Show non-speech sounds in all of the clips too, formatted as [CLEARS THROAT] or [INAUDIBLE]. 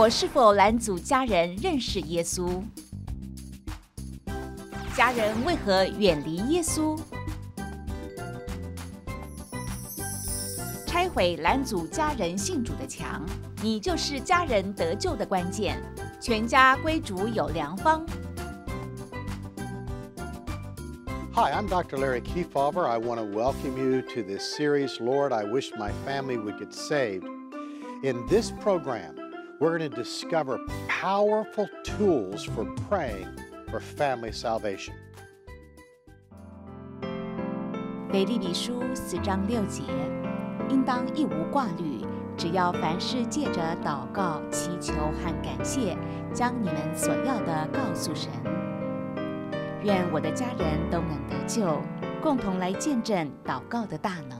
我是否拦阻家人认识耶稣？家人为何远离耶稣？拆毁拦阻家人信主的墙，你就是家人得救的关键。全家归主有良方。Hi, I'm Dr. Larry k i e f v e r I want to welcome you to this series. Lord, I wish my family would get saved. In this program. we're going to discover powerful tools for praying for family salvation. 腓立比书四章六节，应当一无挂虑，只要凡事借着祷告、祈求和感谢，将你们所要的告诉神。愿我的家人都能得救，共同来见证祷告的大能。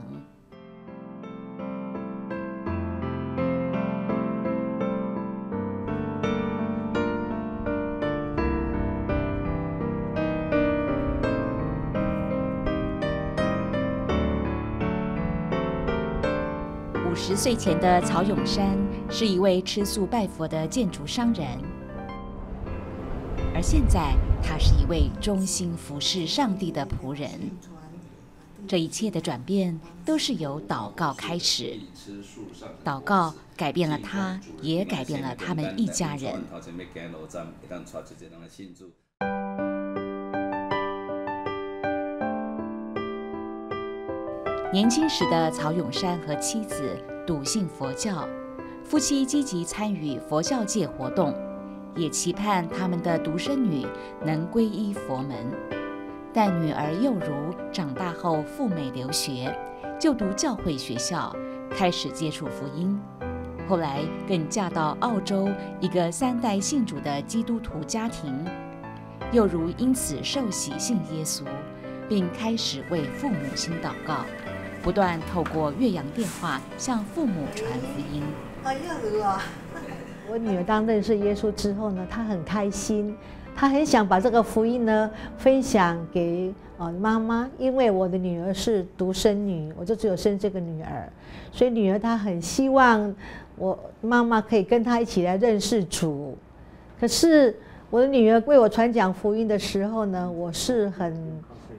岁前的曹永山是一位吃素拜佛的建筑商人，而现在他是一位忠心服侍上帝的仆人。这一切的转变都是由祷告开始，祷告改变了他，也改变了他们一家人。年轻时的曹永山和妻子。笃信佛教，夫妻积极参与佛教界活动，也期盼他们的独生女能皈依佛门。但女儿幼如长大后赴美留学，就读教会学校，开始接触福音，后来更嫁到澳洲一个三代信主的基督徒家庭，幼如因此受洗信耶稣，并开始为父母亲祷告。不断透过岳阳电话向父母传福音。哎呀，我女儿当认识耶稣之后呢，她很开心，她很想把这个福音呢分享给呃妈妈，因为我的女儿是独生女，我就只有生这个女儿，所以女儿她很希望我妈妈可以跟她一起来认识主。可是我的女儿为我传讲福音的时候呢，我是很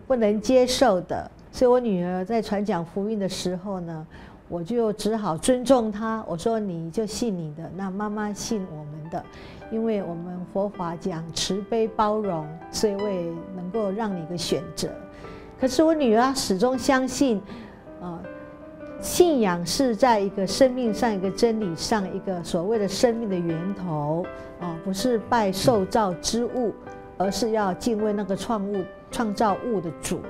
不能接受的。所以我女儿在传讲福音的时候呢，我就只好尊重她。我说：“你就信你的，那妈妈信我们的，因为我们佛法讲慈悲包容，所以我也能够让你一个选择。可是我女儿始终相信，呃，信仰是在一个生命上、一个真理上、一个所谓的生命的源头呃，不是拜受造之物，而是要敬畏那个创物、创造物的主。”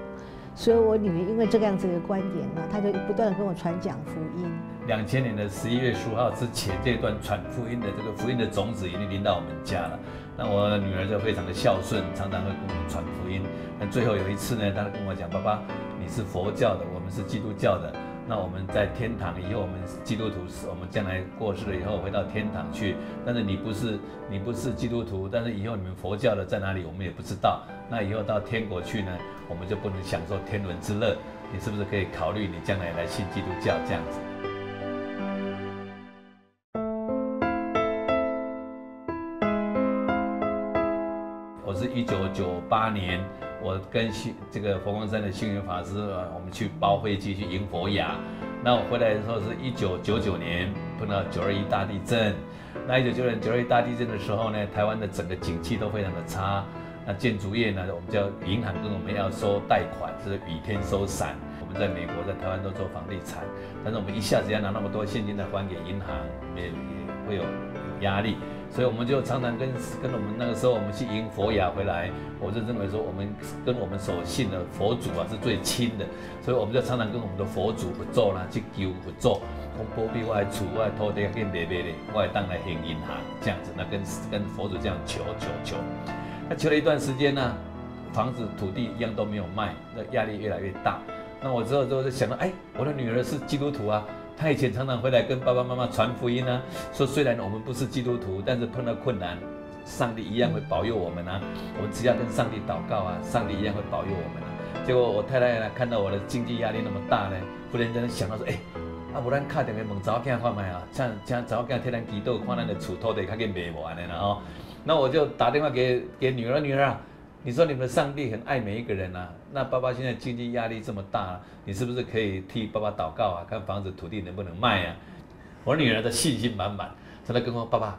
所以我女儿因为这个样子的观点呢，她就不断的跟我传讲福音。两千年的十一月十五号之前这段传福音的这个福音的种子已经临到我们家了。那我女儿就非常的孝顺，常常会跟我传福音。那最后有一次呢，她跟我讲：“爸爸，你是佛教的，我们是基督教的。那我们在天堂以后，我们基督徒，我们将来过世了以后回到天堂去。但是你不是，你不是基督徒。但是以后你们佛教的在哪里，我们也不知道。”那以后到天国去呢，我们就不能享受天伦之乐。你是不是可以考虑你将来来信基督教这样子？我是一九九八年，我跟新这个佛光山的新云法师，我们去包飞机去迎佛雅。那我回来的时候是一九九九年，碰到九二一大地震。那一九九九年九二一大地震的时候呢，台湾的整个景气都非常的差。那建筑业呢？我们叫银行跟我们要收贷款，是雨天收伞。我们在美国、在台湾都做房地产，但是我们一下子要拿那么多现金来还给银行，也也会有压力。所以我们就常常跟跟我们那个时候，我们去迎佛雅回来，我就认为说，我们跟我们所信的佛祖啊是最亲的。所以我们就常常跟我们的佛祖不做啦去求做。咒，波壁外除外偷得阿欠白白的，外当来还银行这样子，那跟跟佛祖这样求求求。求了一段时间呢，房子土地一样都没有卖，那压力越来越大。那我之后之后就想到，哎，我的女儿是基督徒啊，她以前常常回来跟爸爸妈妈传福音啊，说虽然我们不是基督徒，但是碰到困难，上帝一样会保佑我们啊。我们只要跟上帝祷告啊，上帝一样会保佑我们。结果我太太呢，看到我的经济压力那么大呢，忽然间想到说，哎，阿婆咱卡点咪猛早间看卖啊，像像正早间替咱祈祷，看咱的厝土地赶紧卖完安尼啦吼。那我就打电话给给女儿，女儿啊，你说你们上帝很爱每一个人啊。那爸爸现在经济压力这么大，你是不是可以替爸爸祷告啊？看房子土地能不能卖啊？我女儿的信心满满，她在跟我说：“爸爸，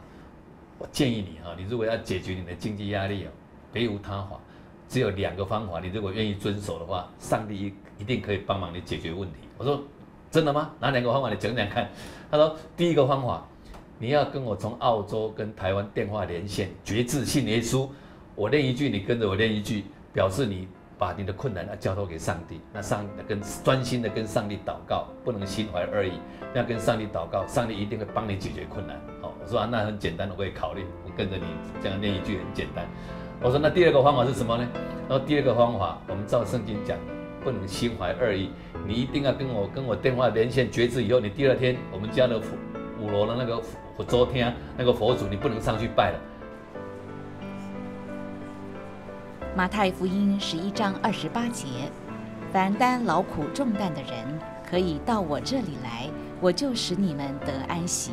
我建议你哈，你如果要解决你的经济压力哦，别无他法，只有两个方法。你如果愿意遵守的话，上帝一一定可以帮忙你解决问题。”我说：“真的吗？哪两个方法你讲讲看？”他说：“第一个方法。”你要跟我从澳洲跟台湾电话连线，绝志信耶稣，我念一句，你跟着我念一句，表示你把你的困难啊交托给上帝，那上跟专心的跟上帝祷告，不能心怀恶意，要跟上帝祷告，上帝一定会帮你解决困难。好，我说啊，那很简单，我会考虑，我跟着你这样念一句很简单。我说那第二个方法是什么呢？然后第二个方法，我们照圣经讲，不能心怀恶意，你一定要跟我跟我电话连线绝志以后，你第二天我们家的五五楼的那个。我昨天那个佛祖，你不能上去拜了。马太福音十一章二十八节，凡担劳苦重担的人，可以到我这里来，我就使你们得安息。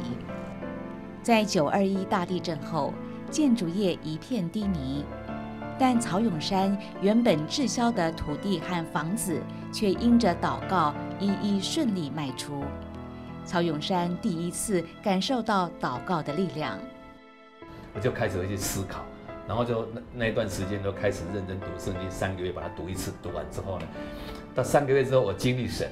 在九二一大地震后，建筑业一片低迷，但曹永山原本滞销的土地和房子，却因着祷告，一一顺利卖出。曹永山第一次感受到祷告的力量，我就开始去思考，然后就那那一段时间都开始认真读圣经，三个月把它读一次，读完之后呢，到三个月之后我经历神，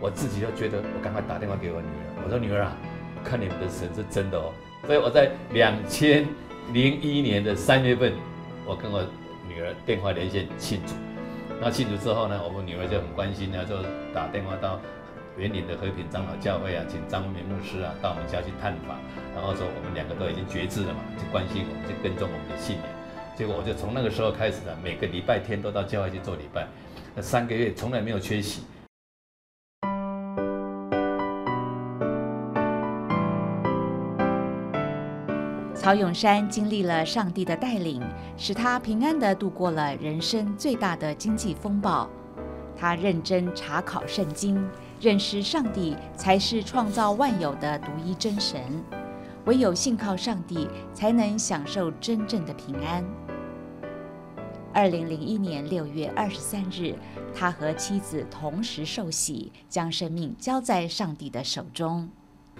我自己就觉得我赶快打电话给我女儿，我说女儿啊，看你们的神是真的哦，所以我在两千零一年的三月份，我跟我女儿电话连线庆祝，那庆祝之后呢，我们女儿就很关心啊，就打电话到。元岭的和平长老教会啊，请张文牧师啊到我们家去探访，然后说我们两个都已经绝志了嘛，就关心我们，就跟踪我们的信仰。结果我就从那个时候开始呢，每个礼拜天都到教会去做礼拜，那三个月从来没有缺席。曹永山经历了上帝的带领，使他平安的度过了人生最大的经济风暴。他认真查考圣经。认识上帝才是创造万有的独一真神，唯有信靠上帝，才能享受真正的平安。二零零一年六月二十三日，他和妻子同时受洗，将生命交在上帝的手中。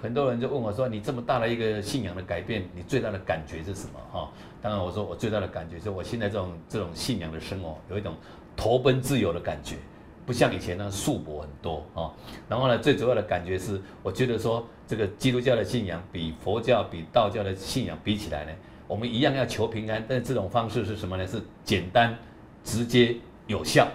很多人就问我说：“你这么大的一个信仰的改变，你最大的感觉是什么？”哈，当然我说我最大的感觉就是我现在这种这种信仰的生活，有一种投奔自由的感觉。不像以前那束缚很多啊。然后呢，最主要的感觉是，我觉得说这个基督教的信仰比佛教、比道教的信仰比起来呢，我们一样要求平安，但是这种方式是什么呢？是简单、直接、有效，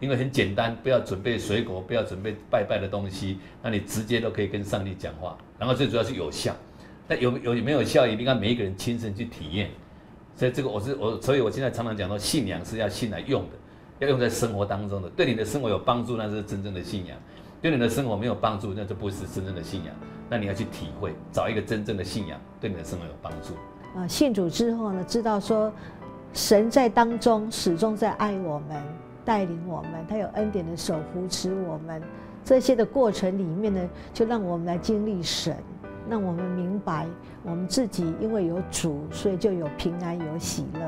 因为很简单，不要准备水果，不要准备拜拜的东西，那你直接都可以跟上帝讲话。然后最主要是有效，那有有有没有效益？应该每一个人亲身去体验。所以这个我是我，所以我现在常常讲说，信仰是要信来用的。要用在生活当中的，对你的生活有帮助，那是真正的信仰；对你的生活没有帮助，那就不是真正的信仰。那你要去体会，找一个真正的信仰，对你的生活有帮助。啊，信主之后呢，知道说神在当中始终在爱我们，带领我们，他有恩典的手扶持我们。这些的过程里面呢，就让我们来经历神，让我们明白我们自己因为有主，所以就有平安，有喜乐。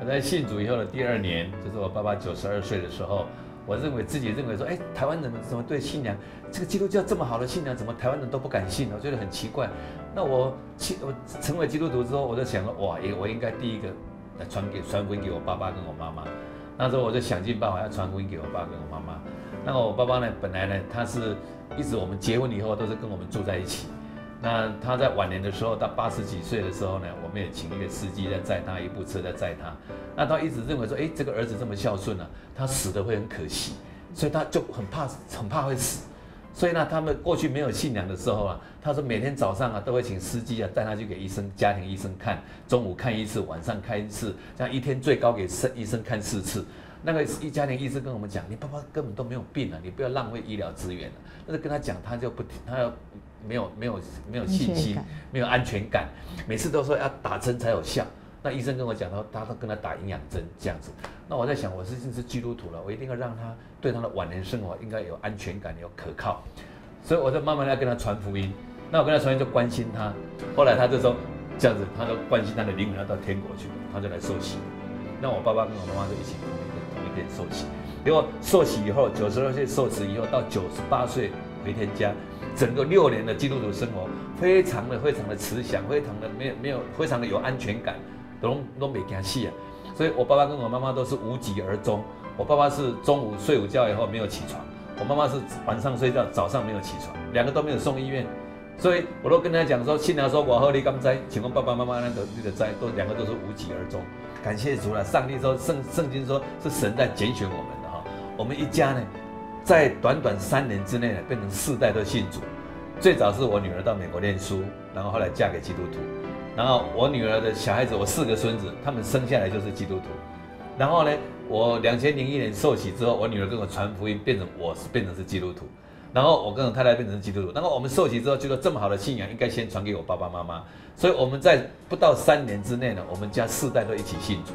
我在信主以后的第二年，就是我爸爸九十二岁的时候，我认为自己认为说，哎，台湾人怎么对新娘，这个基督教这么好的新娘，怎么台湾人都不敢信？我觉得很奇怪。那我去，我成为基督徒之后，我就想了，哇，也我应该第一个来传给传福音给我爸爸跟我妈妈。那时候我就想尽办法要传福音给我爸跟我妈妈。那我爸爸呢，本来呢，他是一直我们结婚以后都是跟我们住在一起。那他在晚年的时候，到八十几岁的时候呢，我们也请一个司机在载他，一部车在载他。那他一直认为说，哎，这个儿子这么孝顺啊，他死的会很可惜，所以他就很怕，很怕会死。所以呢，他们过去没有信仰的时候啊，他说每天早上啊都会请司机啊带他去给医生、家庭医生看，中午看一次，晚上看一次，这样一天最高给医生看四次。那个一家庭医生跟我们讲，你爸爸根本都没有病了，你不要浪费医疗资源了。但是跟他讲，他就不听，他要没有没有没有信心，没有安全感，每次都说要打针才有效。那医生跟我讲，他他都跟他打营养针这样子。那我在想，我是就是基督徒了，我一定要让他对他的晚年生活应该有安全感，有可靠。所以我就慢慢的跟他传福音。那我跟他传福音就关心他。后来他就说这样子，他就关心他的灵魂要到天国去，他就来受洗。那我爸爸跟我妈妈就一起。寿喜，结果寿喜以后九十二岁寿喜以后到九十八岁回天家，整个六年的基督徒生活非常的非常的慈祥，非常的没有没有非常的有安全感，都都没关系啊。所以我爸爸跟我妈妈都是无疾而终。我爸爸是中午睡午觉以后没有起床，我妈妈是晚上睡觉早上没有起床，两个都没有送医院。所以我都跟他讲说，新娘说我和你刚灾，请问爸爸妈妈那个里的灾都两个都是无疾而终。感谢主了，上帝说圣圣经说是神在拣选我们的哈。我们一家呢，在短短三年之内呢，变成四代都信主。最早是我女儿到美国念书，然后后来嫁给基督徒，然后我女儿的小孩子，我四个孙子，他们生下来就是基督徒。然后呢，我两千零一年受洗之后，我女儿跟我传福音，变成我是变成是基督徒，然后我跟我太太变成基督徒。然后我们受洗之后，就说这么好的信仰，应该先传给我爸爸妈妈。所以我们在不到三年之内呢，我们家四代都一起信主。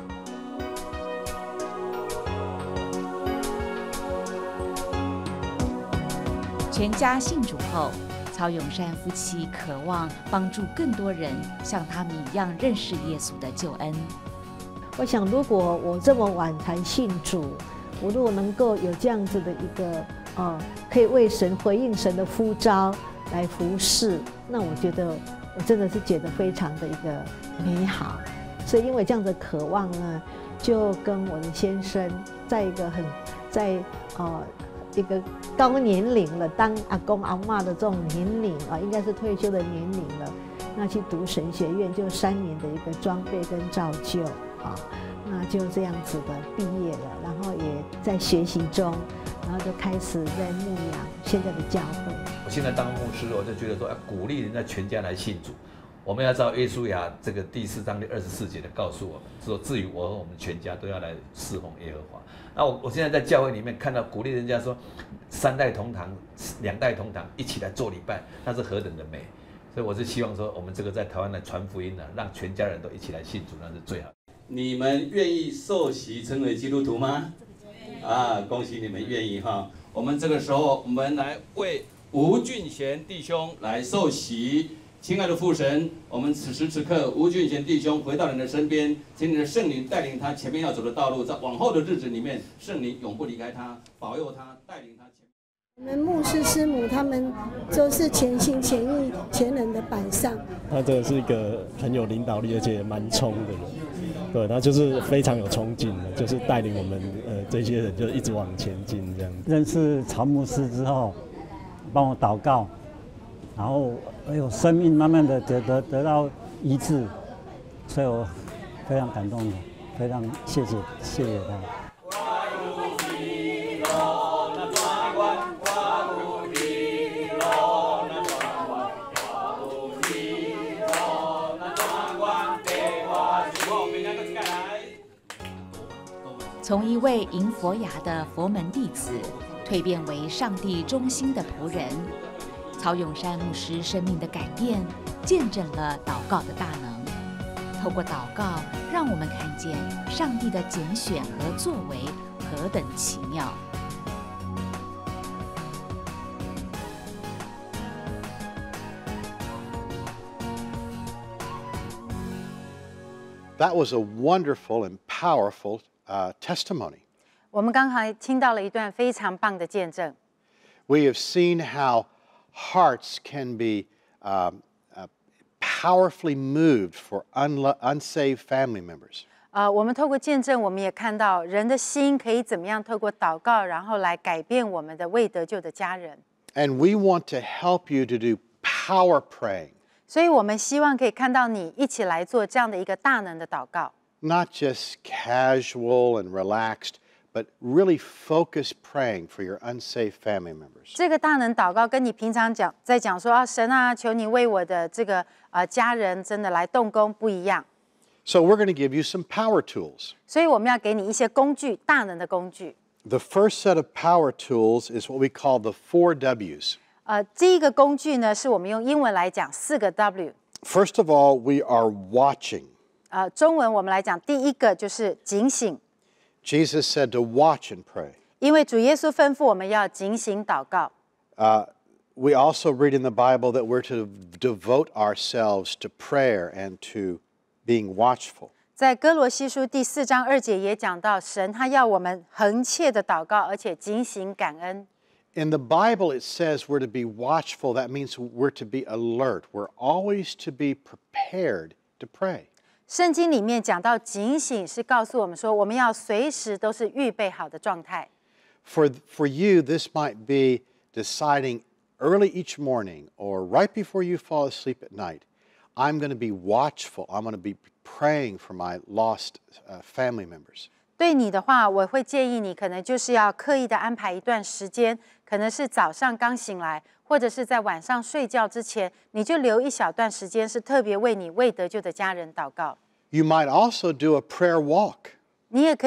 全家信主后，曹永山夫妻渴望帮助更多人像他们一样认识耶稣的救恩。我想，如果我这么晚才信主，我如果能够有这样子的一个，呃，可以为神回应神的呼召来服侍，那我觉得。我真的是觉得非常的一个美好，所以因为这样的渴望呢，就跟我的先生在一个很在呃一个高年龄了当阿公阿妈的这种年龄啊，应该是退休的年龄了，那去读神学院就三年的一个装备跟造就啊，那就这样子的毕业了，然后也在学习中。然后就开始在牧养现在的教会。我现在当牧师，我就觉得说，要鼓励人家全家来信主。我们要照耶稣亚这个第四章的二十四节的告诉我，说至于我和我们全家都要来侍奉耶和华。那我我现在在教会里面看到鼓励人家说，三代同堂、两代同堂一起来做礼拜，那是何等的美！所以我是希望说，我们这个在台湾的传福音呢，让全家人都一起来信主，那是最好。你们愿意受洗成为基督徒吗？啊，恭喜你们愿意哈！我们这个时候，我们来为吴俊贤弟兄来受洗。亲爱的父神，我们此时此刻，吴俊贤弟兄回到你的身边，请你的圣灵带领他前面要走的道路。在往后的日子里面，圣灵永不离开他，保佑他，带领他前。我们牧师师母他们都是全心全意、全人的摆上。他真的是一个很有领导力，而且蛮冲的人。对，他就是非常有冲劲的，就是带领我们呃这些人就一直往前进这样。认识曹牧师之后，帮我祷告，然后哎呦，生命慢慢的得得得到医治，所以我非常感动，非常谢谢谢谢他。从一位迎佛牙的佛门弟子，蜕变为上帝中心的仆人，曹永山牧师生命的改变，见证了祷告的大能。透过祷告，让我们看见上帝的拣选和作为何等奇妙。That was a wonderful and powerful. uh, testimony. We have seen how hearts can be um, uh, powerfully moved for unsaved family members. And we want to help you to do power praying. 所以我们希望可以看到你一起来做这样的一个大能的祷告。not just casual and relaxed, but really focused praying for your unsafe family members. 这个大能祷告跟你平常讲在讲说啊，神啊，求你为我的这个呃家人真的来动工不一样。So we're going to give you some power tools. 所以我们要给你一些工具，大能的工具。The first set of power tools is what we call the four W's. 呃，第一个工具呢，是我们用英文来讲四个 W。First of all, we are watching. 呃，中文我们来讲，第一个就是警醒。Jesus said to watch and pray. we also read in the Bible that we're to devote ourselves to prayer and to being watchful. In the Bible, it says we're to be watchful. That means we're to be alert. We're always to be prepared to pray. 圣经里面讲到警醒，是告诉我们说，我们要随时都是预备好的状态。For for you, this might be deciding early each morning or right before you fall asleep at night, I'm going to be watchful. I'm going to be praying for my lost family members. 对你的话，我会建议你，可能就是要刻意的安排一段时间，可能是早上刚醒来，或者是在晚上睡觉之前，你就留一小段时间，是特别为你未得救的家人祷告。You might also do a prayer walk. You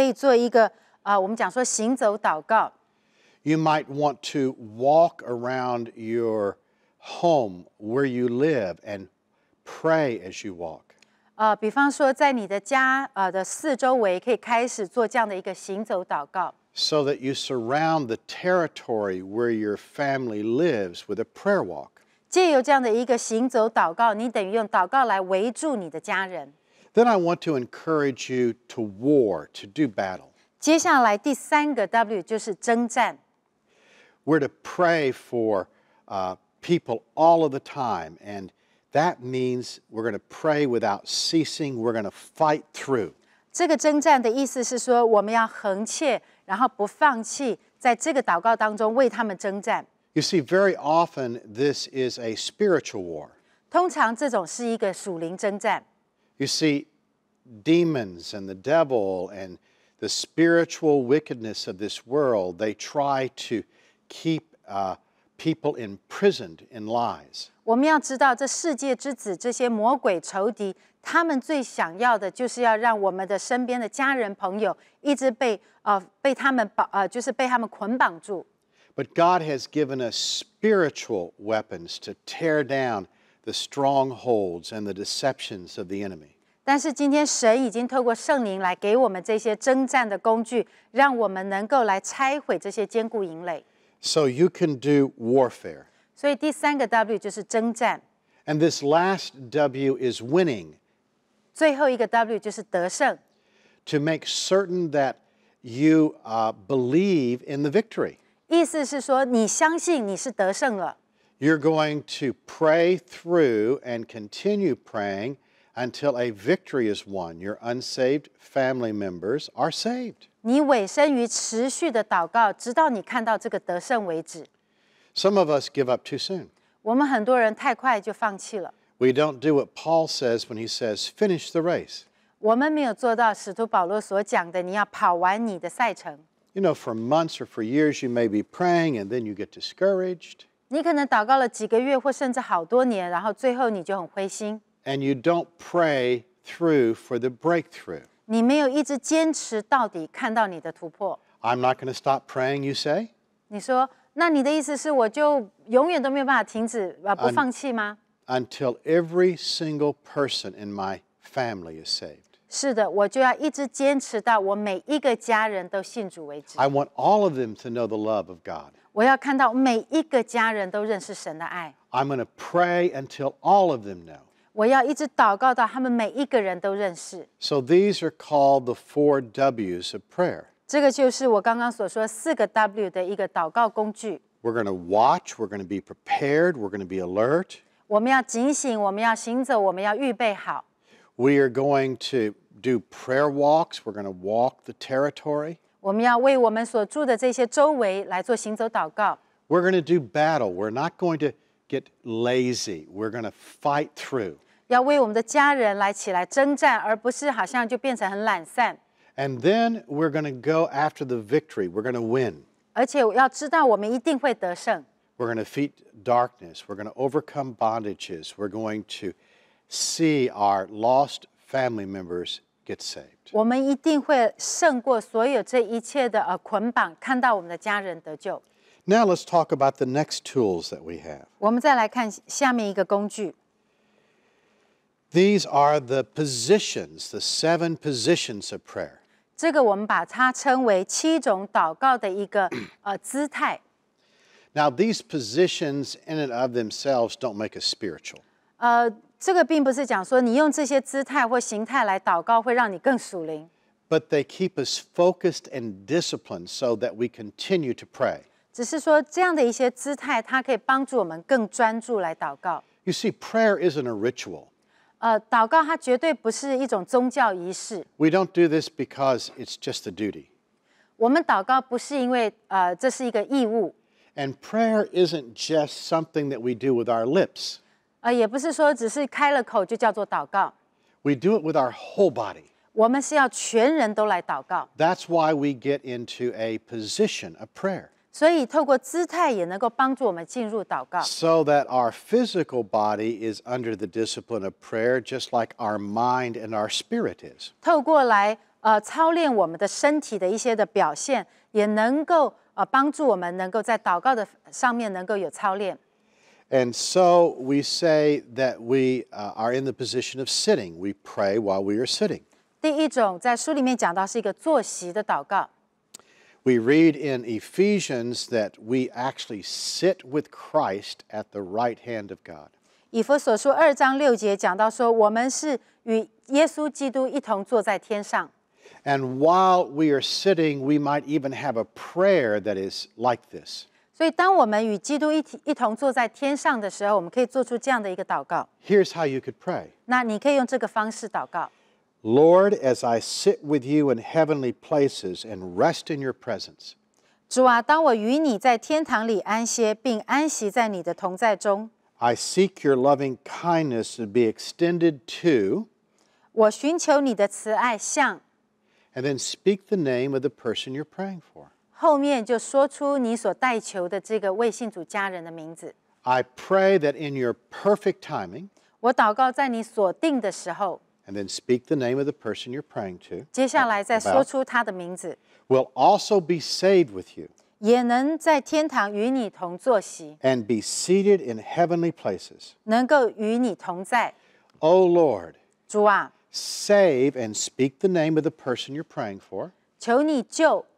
might want to walk around your home where you live and pray as you walk. So that you surround the territory where your family lives with a prayer walk. 借由这样的一个行走祷告，你等于用祷告来围住你的家人。then I want to encourage you to war, to do battle. 接下来第三个 W 就是征战。We're to pray for uh, people all of the time, and that means we're going to pray without ceasing. We're going to fight through. You see, very often this is a spiritual war. 通常这种是一个属灵征战。you see, demons and the devil and the spiritual wickedness of this world, they try to keep uh, people imprisoned in lies. 我们要知道，这世界之子，这些魔鬼仇敌，他们最想要的就是要让我们的身边的家人朋友一直被呃被他们绑呃就是被他们捆绑住。But God has given us spiritual weapons to tear down the strongholds and the deceptions of the enemy. 但是今天，神已经透过圣灵来给我们这些征战的工具，让我们能够来拆毁这些坚固营垒。So you can do warfare. 所以第三个 W 就是征战。And this last W is winning. 最后一个 W 就是得胜。To make certain that you uh, believe in the victory. 意思是说，你相信你是得胜了。you're going to pray through and continue praying until a victory is won. Your unsaved family members are saved. Some of us give up too soon. We do don't do what Paul says when he says, finish the race. You know, for months or for years, you may be praying and then you get discouraged. 你可能祷告了几个月，或甚至好多年，然后最后你就很灰心。And you don't pray through for the breakthrough. 你没有一直坚持到底，看到你的突破。I'm not going to stop praying, you say? 你说，那你的意思是我就永远都没有办法停止啊，不放弃吗？Until every single person in my family is saved. 是的，我就要一直坚持到我每一个家人都信主为止。I want all of them to know the love of God. 我要看到每一个家人都认识神的爱。I'm going to pray until all of them know. 我要一直祷告到他们每一个人都认识。So these are called the four W's of prayer. 这个就是我刚刚所说四个 W 的一个祷告工具。We're going to watch. We're going to be prepared. We're going to be alert. 我们要警醒，我们要行走，我们要预备好。We are going to do prayer walks. We're going to walk the territory. 我们要为我们所住的这些周围来做行走祷告。We're going to do battle. We're not going to get lazy. We're going to fight through. 要为我们的家人来起来征战，而不是好像就变成很懒散。And then we're going to go after the victory. We're going to win. 而且要知道，我们一定会得胜。We're going to defeat darkness. We're going to overcome bondages. We're going to see our lost family members get saved. 我们一定会胜过所有这一切的呃捆绑，看到我们的家人得救。Now let's talk about the next tools that we have. 我们再来看下面一个工具。These are the positions, the seven positions of prayer. 这个我们把它称为七种祷告的一个呃姿态。Now [CLEARS THROAT] these positions in and of themselves don't make us spiritual. 呃，这个并不是讲说你用这些姿态或形态来祷告会让你更属灵。But they keep us focused and disciplined so that we continue to pray. 只是说这样的一些姿态，它可以帮助我们更专注来祷告。You see, prayer isn't a ritual. 呃，祷告它绝对不是一种宗教仪式。We don't do this because it's just a duty. 我们祷告不是因为呃这是一个义务。And prayer isn't just something that we do with our lips. 呃，也不是说只是开了口就叫做祷告。We do it with our whole body。我们是要全人都来祷告。That's why we get into a position a prayer。所以透过姿态也能够帮助我们进入祷告。So that our physical body is under the discipline of prayer, just like our mind and our spirit is。透过来呃操练我们的身体的一些的表现，也能够呃帮助我们能够在祷告的上面能够有操练。And so we say that we uh, are in the position of sitting. We pray while we are sitting. 第一种在书里面讲到是一个坐席的祷告。We read in Ephesians that we actually sit with Christ at the right hand of God. And while we are sitting, we might even have a prayer that is like this. 所以，当我们与基督一体一同坐在天上的时候，我们可以做出这样的一个祷告。Here's how you could pray. 那你可以用这个方式祷告。Lord, as I sit with you in heavenly places and rest in your presence. 主啊，当我与你在天堂里安歇，并安息在你的同在中。I seek your loving kindness to be extended to. 我寻求你的慈爱向，and then speak the name of the person you're praying for. 后面就说出你所代求的这个为信主家人的名字。I pray that in your perfect timing, then speak the name of the person you're praying to. also be saved with you. be seated in heavenly places. Lord，主啊，save Lord. and speak the name of the person you're praying for.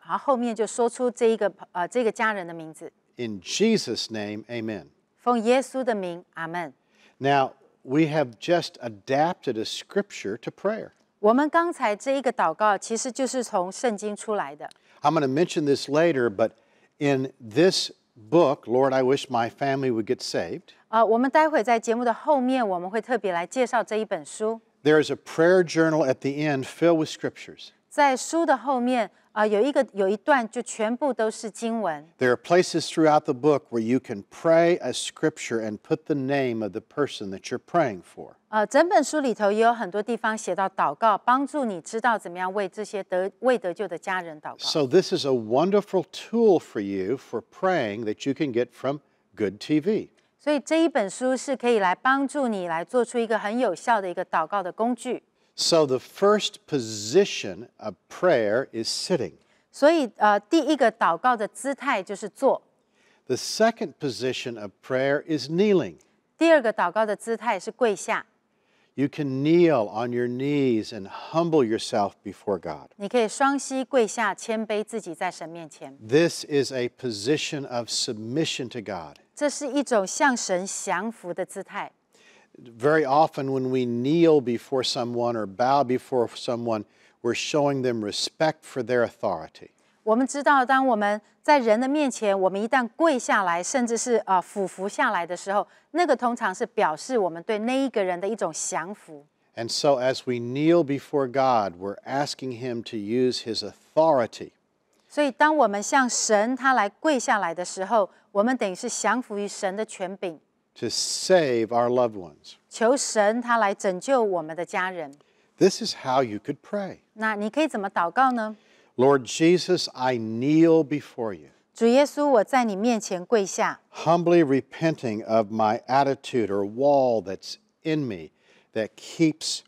然后后面就说出这一个呃这个家人的名字。In Jesus' name, Amen. 奉耶稣的名，阿门。Now we have just adapted a scripture to prayer. 我们刚才这一个祷告其实就是从圣经出来的。I'm going to mention this later, but in this book, Lord, I wish my family would get saved. 呃，我们待会在节目的后面我们会特别来介绍这一本书。There is a prayer journal at the end filled with scriptures. 在书的后面啊、呃，有一个有一段就全部都是经文。There are places throughout the book where you can pray a scripture and put the name of the person that you're praying for. 呃，整本书里头也有很多地方写到祷告，帮助你知道怎么样为这些得未得救的家人祷告。So this is a wonderful tool for you for praying that you can get from good TV. 所以这一本书是可以来帮助你来做出一个很有效的一个祷告的工具。so the first position of prayer is sitting. 所以呃，第一个祷告的姿态就是坐。The second position of prayer is kneeling. 第二个祷告的姿态是跪下。You can kneel on your knees and humble yourself before God. 你可以双膝跪下，谦卑自己在神面前。This is a position of submission to God. 这是一种向神降服的姿态。very often when we kneel before someone or bow before someone, we're showing them respect for their authority. And so, as we kneel before God, we're asking Him to use His authority. 所以，当我们向神他来跪下来的时候，我们等于是降服于神的权柄。to save our loved ones. 求神他来拯救我们的家人。This is how you could pray. 那你可以怎么祷告呢？Lord Jesus, I kneel before you, 主耶稣，我在你面前跪下，humbly repenting of my attitude or wall that's in me that keeps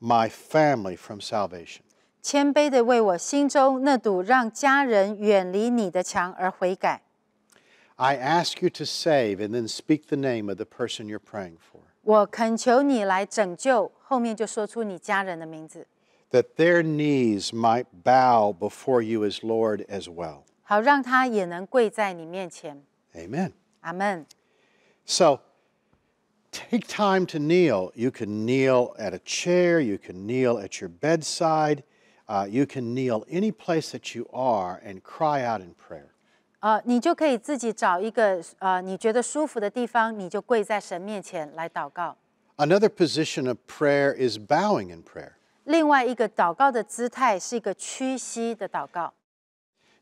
my family from salvation. I ask you to save, and then speak the name of the person you're praying for. That their knees might bow before you as Lord as well. Amen. Amen. So take time to kneel. You can kneel at a chair, you can kneel at your bedside, uh, you can kneel any place that you are and cry out in prayer. 呃，你就可以自己找一个呃你觉得舒服的地方，你就跪在神面前来祷告。Another position of prayer is bowing in prayer。另外一个祷告的姿态是一个屈膝的祷告。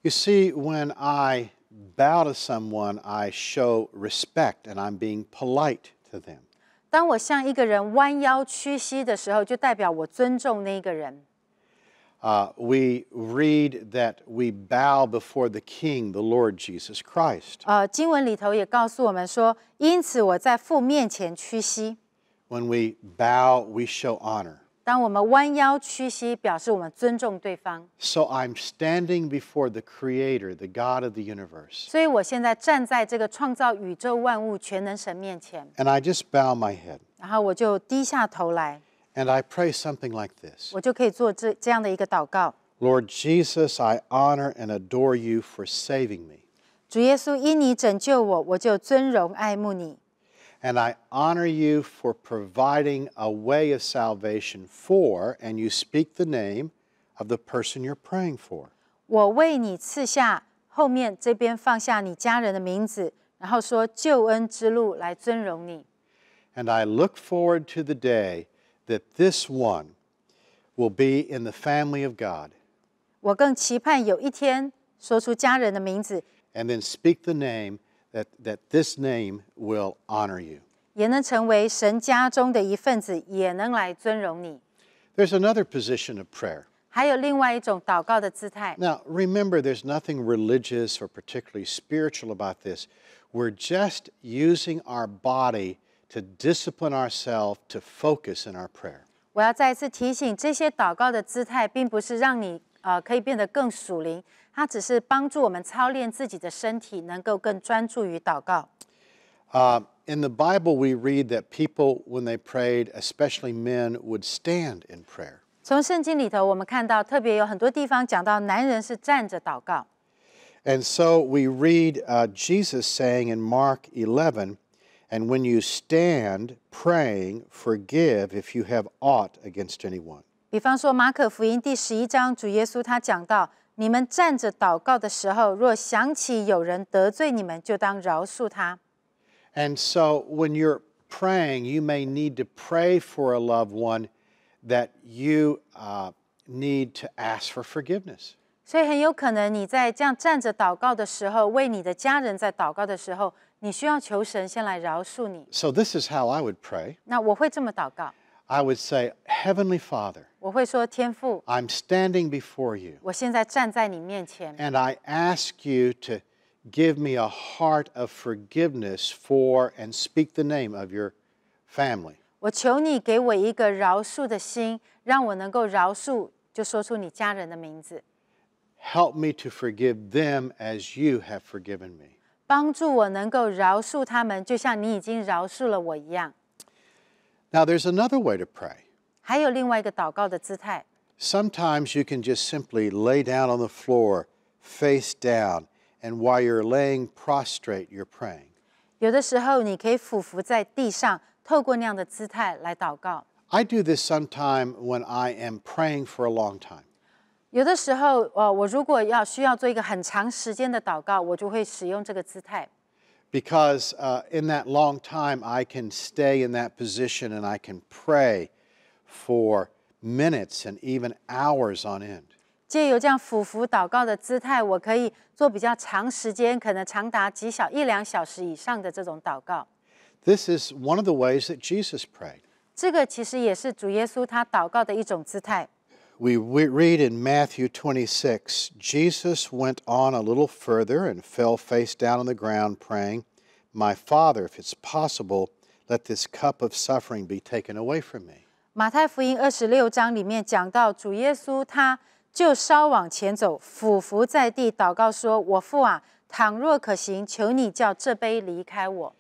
You see, when I bow to someone, I show respect and I'm being polite to them. 当我向一个人弯腰屈膝的时候，就代表我尊重那个人。uh, we read that we bow before the King, the Lord Jesus Christ. When we bow, we show honor. So i I'm standing before the Creator, the God of the universe. And I just bow my head. 然后我就低下头来。and I pray something like this Lord Jesus, I honor and adore you for saving me. And I honor you for providing a way of salvation for, and you speak the name of the person you're praying for. 我为你赐下后面这边放下你家人的名字，然后说救恩之路来尊荣你。And I look forward to the day that this one will be in the family of God. And then speak the name that, that this name will honor you. There's another position of prayer. Now, remember, there's nothing religious or particularly spiritual about this. We're just using our body to discipline ourselves to focus in our prayer. 我要再一次提醒，这些祷告的姿态，并不是让你呃可以变得更属灵，它只是帮助我们操练自己的身体，能够更专注于祷告。Uh, in the Bible, we read that people, when they prayed, especially men, would stand in prayer. 从圣经里头，我们看到特别有很多地方讲到男人是站着祷告。And so we read uh, Jesus saying in Mark 11, and when you stand praying, forgive if you have aught against anyone. 比方说，马可福音第十一章，主耶稣他讲到：你们站着祷告的时候，若想起有人得罪你们，就当饶恕他。And so, when you're praying, you may need to pray for a loved one that you uh, need to ask for forgiveness. 所以很有可能你在这样站着祷告的时候，为你的家人在祷告的时候，你需要求神先来饶恕你。So this is how I would pray. 那我会这么祷告。I would say, Heavenly Father, i am standing before you, And I ask you to give me a heart of forgiveness for and speak the name of your family. Help me to forgive them as you have forgiven me. 帮助我能够饶恕他们，就像你已经饶恕了我一样。Now there's another way to pray. 还有另外一个祷告的姿态。Sometimes you can just simply lay down on the floor, face down, and while you're laying prostrate, you're praying. 有的时候你可以俯伏在地上，透过那样的姿态来祷告。I do this sometime when I am praying for a long time. 有的时候，呃，我如果要需要做一个很长时间的祷告，我就会使用这个姿态。Because, uh, in that long time, I can stay in that position and I can pray for minutes and even hours on end. 借由这样俯伏祷告的姿态，我可以做比较长时间，可能长达几小一两小时以上的这种祷告。This is one of the ways that Jesus prayed. 这个其实也是主耶稣他祷告的一种姿态。We read in Matthew 26 Jesus went on a little further and fell face down on the ground, praying, My Father, if it's possible, let this cup of suffering be taken away from me. 马太福音二十六章里面讲到，主耶稣他就稍往前走，俯伏在地祷告说：“我父啊，倘若可行，求你叫这杯离开我。”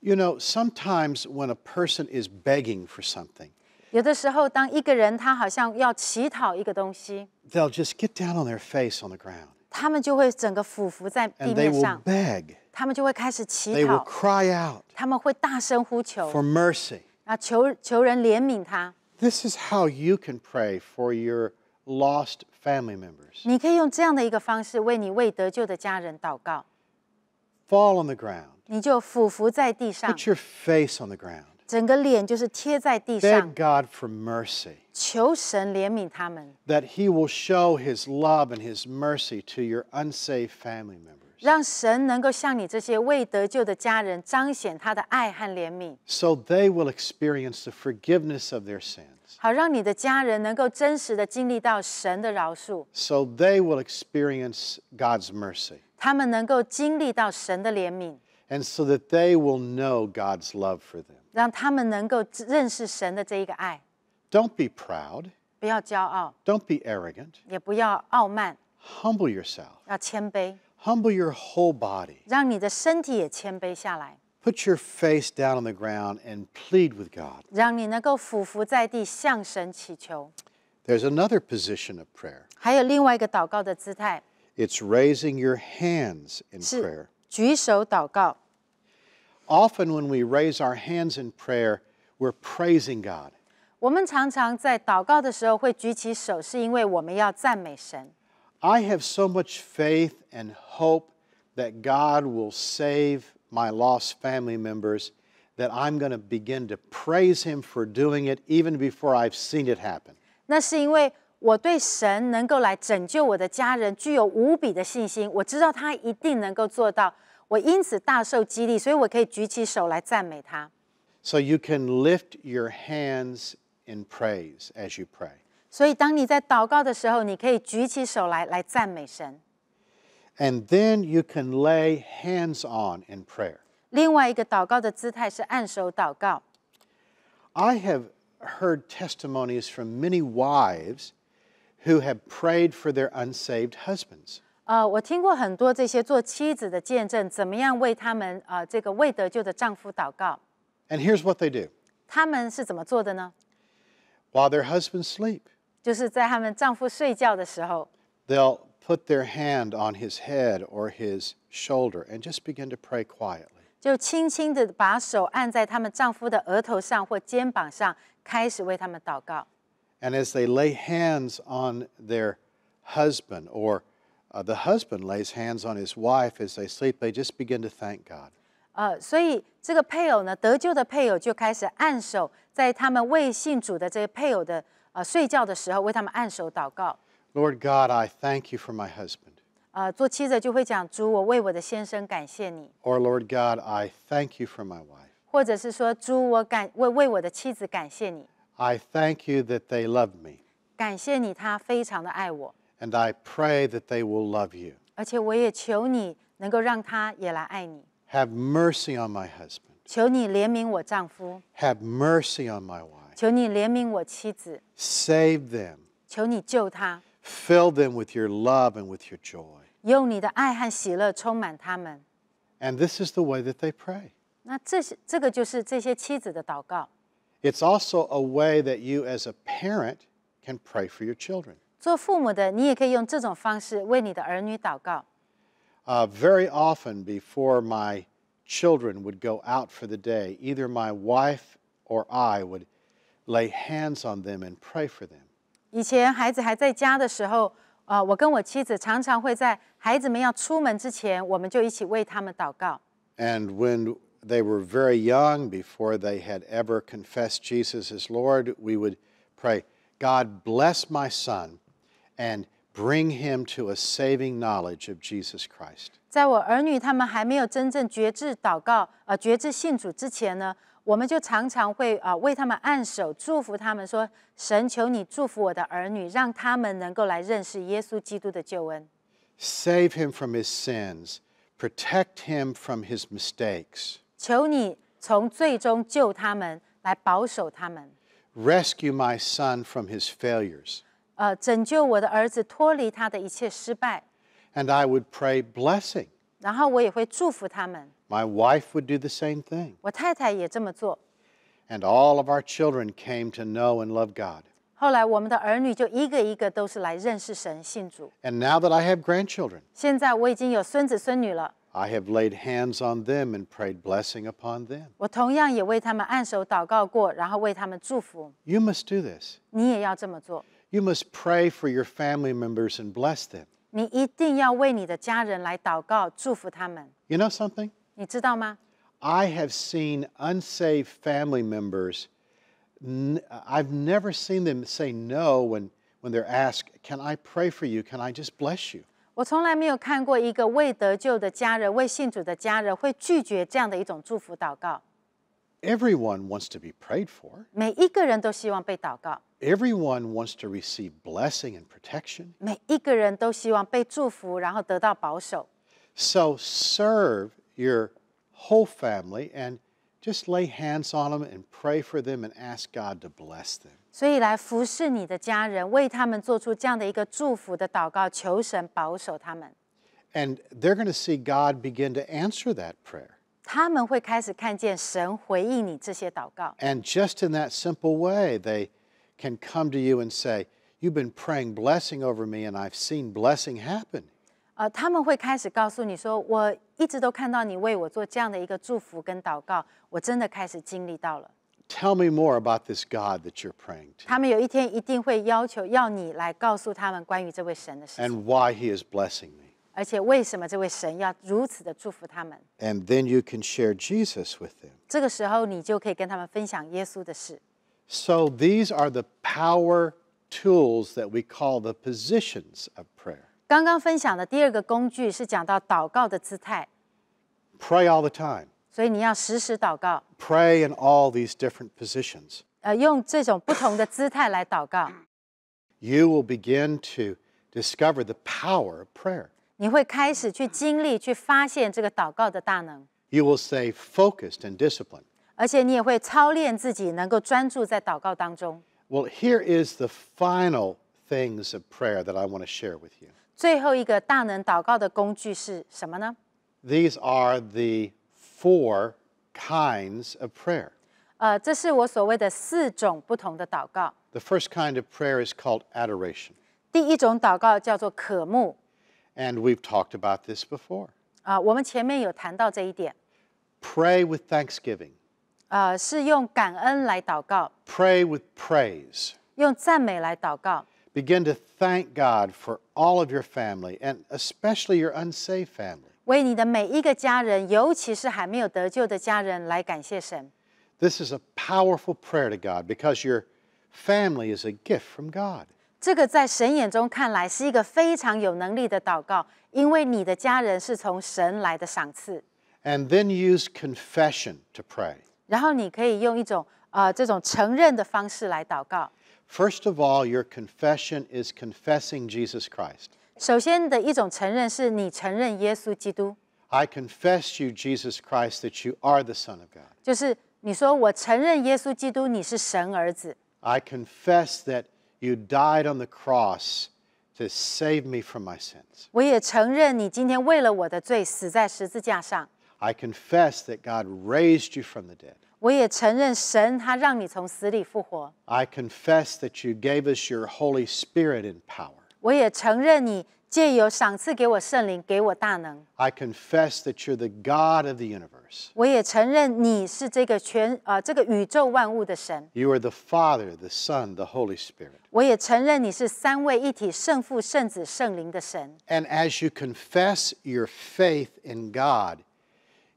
You know, sometimes when a person is begging for something, 有的时候，当一个人他好像要乞讨一个东西，they'll just get down on their face on the ground，他们就会整个俯伏在地 and they will 上，beg, they will cry out 他们会大声呼求 is how you can pray for your lost family members. 你可以用这样的一个方式为你未得救的家人祷告，Fall on the ground, 你就俯伏在地上 face on the ground, 整个脸就是贴在地上。Beg God for mercy. 求神怜悯他们。That He will show His love and His mercy to your unsaved family members. 让神能够向你这些未得救的家人彰显他的爱和怜悯。So they will experience the forgiveness of their sins. 好让你的家人能够真实的经历到神的饶恕。So they will experience God's mercy. 他们能够经历到神的怜悯。And so that they will know God's love for them. 让他们能够认识神的这一个爱。Don't be proud. 不要骄傲。Don't be arrogant. 也不要傲慢。Humble yourself. 要谦卑。Humble your whole body. 让你的身体也谦卑下来。Put your face down on the ground and plead with God. 让你能够俯伏在地向神祈求。There's another position of prayer. 还有另外一个祷告的姿态。It's raising your hands in prayer. 举手祷告。Often when we raise our hands in prayer, we're praising God. I have so much faith and hope that God will save my lost family members that I'm going to begin to praise Him for doing it even before I've seen it happen. 那是因为我对神能够来拯救我的家人具有无比的信心，我知道他一定能够做到。我因此大受激励，所以我可以举起手来赞美他。So you can lift your hands in praise as you pray. 所以当你在祷告的时候，你可以举起手来来赞美神。And then you can lay hands on in prayer. 另外一个祷告的姿态是按手祷告。I have heard testimonies from many wives who have prayed for their unsaved husbands. 呃，我听过很多这些做妻子的见证，怎么样为他们啊、呃、这个未得救的丈夫祷告。And here's what they do. 他们是怎么做的呢？While their husbands sleep, 就是在他们丈夫睡觉的时候，they'll put their hand on his head or his shoulder and just begin to pray quietly. 就轻轻地把手按在他们丈夫的额头上或肩膀上，开始为他们祷告。And as they lay hands on their husband or uh, the husband lays hands on his wife as they sleep, they just begin to thank God. Lord God, I thank you for my husband. 呃，做妻子就会讲主，我为我的先生感谢你。Or Lord God, I thank you for my wife. I thank you that they love me. 感谢你，他非常的爱我。and I pray that they will love you. Have mercy on my husband. Have mercy on my wife. 求你怜悯我妻子。Save them. Fill them with your love and with your joy. And this is the way that they pray. it's also a way that you as a parent can pray for your children very often before my children would go out for the day, either my wife or I would lay hands on them and pray for them. 以前孩子还在家的时候，呃，我跟我妻子常常会在孩子们要出门之前，我们就一起为他们祷告。And when they were very young, before they had ever confessed Jesus as Lord, we would pray, God bless my son and bring him to a saving knowledge of Jesus Christ. 在我儿女他们还没有真正觉知祷告、呃觉知信主之前呢，我们就常常会啊、呃、为他们按手，祝福他们说：“神，求你祝福我的儿女，让他们能够来认识耶稣基督的救恩。” Save him from his sins, protect him from his mistakes. 求你从最终救他们，来保守他们。Rescue my son from his failures. And I would pray blessing. 然后我也会祝福他们。My wife would do the same thing. 我太太也这么做。And all of our children came to know and love God. 后来我们的儿女就一个一个都是来认识神、信主。And now that I have grandchildren. 现在我已经有孙子孙女了。I have laid hands on them and prayed blessing upon them. You must do this. 你也要这么做。you must pray for your family members and bless them. 你一定要为你的家人来祷告，祝福他们。You know something? 你知道吗？I have seen unsaved family members. i have never seen them say no when, when they're asked, Can I pray for you? Can I just bless you? 我从来没有看过一个未得救的家人、未信主的家人会拒绝这样的一种祝福祷告。Everyone wants to be prayed for. 每一个人都希望被祷告。Everyone wants to receive blessing and protection. So serve your whole family and just lay hands on them and pray for them and ask God to bless them. 所以来服侍你的家人，为他们做出这样的一个祝福的祷告，求神保守他们。And they're going to see God begin to answer that prayer. 他们会开始看见神回应你这些祷告。And just in that simple way, they can come to you and say, You've been praying blessing over me, and I've seen blessing happen. Tell me more about this God that you're praying to, And why He is blessing me. And then you can share Jesus with them. So these are the power tools that we call the positions of prayer. 刚刚分享的第二个工具是讲到祷告的姿态。Pray all the time. 所以你要时时祷告。Pray in all these different positions. 呃，用这种不同的姿态来祷告。You will begin to discover the power of prayer. 你会开始去经历、去发现这个祷告的大能。You will stay focused and disciplined. 而且你也会操练自己，能够专注在祷告当中。Well, here is the final things of prayer that I want to share with you. 最后一个大能祷告的工具是什么呢？These are the four kinds of prayer. 呃，这是我所谓的四种不同的祷告。The first kind of prayer is called adoration, and we've talked about this before. 啊、我们前面有谈到这一点。Pray with thanksgiving. 呃，是用感恩来祷告。Pray with praise. 用赞美来祷告。Begin to thank God for all of your family and especially your unsaved family. 为你的每一个家人，尤其是还没有得救的家人来感谢神。This is a powerful prayer to God because your family is a gift from God. 这个在神眼中看来是一个非常有能力的祷告，因为你的家人是从神来的赏赐。And then use confession to pray. First of all, your confession is confessing Jesus Christ. 首先的一种承认是你承认耶稣基督。I confess you, Jesus Christ, that you are the Son of God. 就是你说我承认耶稣基督，你是神儿子。I confess that you died on the cross to save me from my sins. confess that God raised you from the dead. 我也承认神他让你从死里复活。I confess that you gave us your Holy Spirit in power. I confess that you're the God of the universe. you are the Father, the Son, the Holy Spirit. 我也承认你是三位一体圣父、圣子、圣灵的神。And as you confess your faith in God,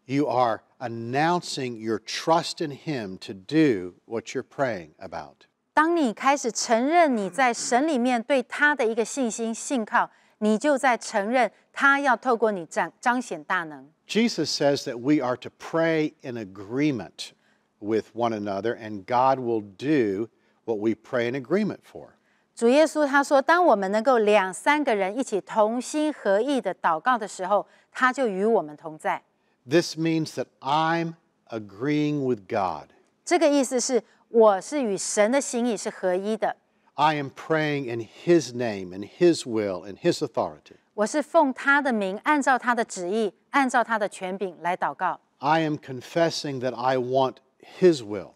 you are announcing your trust in Him to do what you're praying about. 当你开始承认你在神里面对他的一个信心信靠，你就在承认他要透过你彰彰显大能。Jesus says that we are to pray in agreement with one another, and God will do what we pray in agreement for. 主耶稣他说，当我们能够两三个人一起同心合意的祷告的时候，他就与我们同在。this means that I'm agreeing with God. I am praying in His name, in His will, in His authority. I am confessing that I want His will.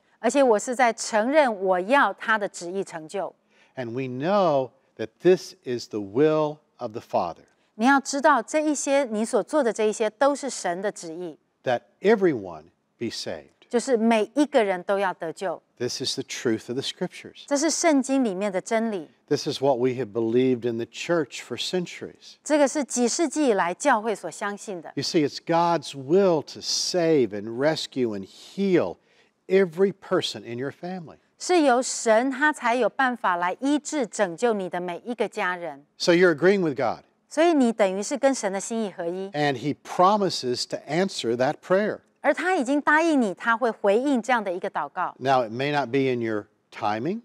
And we know that this is the will of the Father. 你要知道，这一些你所做的这一些都是神的旨意。That everyone be saved. 就是每一个人都要得救。This is the truth of the scriptures. 这是圣经里面的真理。This is what we have believed in the church for centuries. 这个是几世纪以来教会所相信的。You see, it's God's will to save and rescue and heal every person in your family. 是由神他才有办法来医治拯救你的每一个家人。So you're agreeing with God. 所以你等于是跟神的心意合一。And he promises to answer that prayer. 而他已经答应你，他会回应这样的一个祷告。Now it may not be in your timing.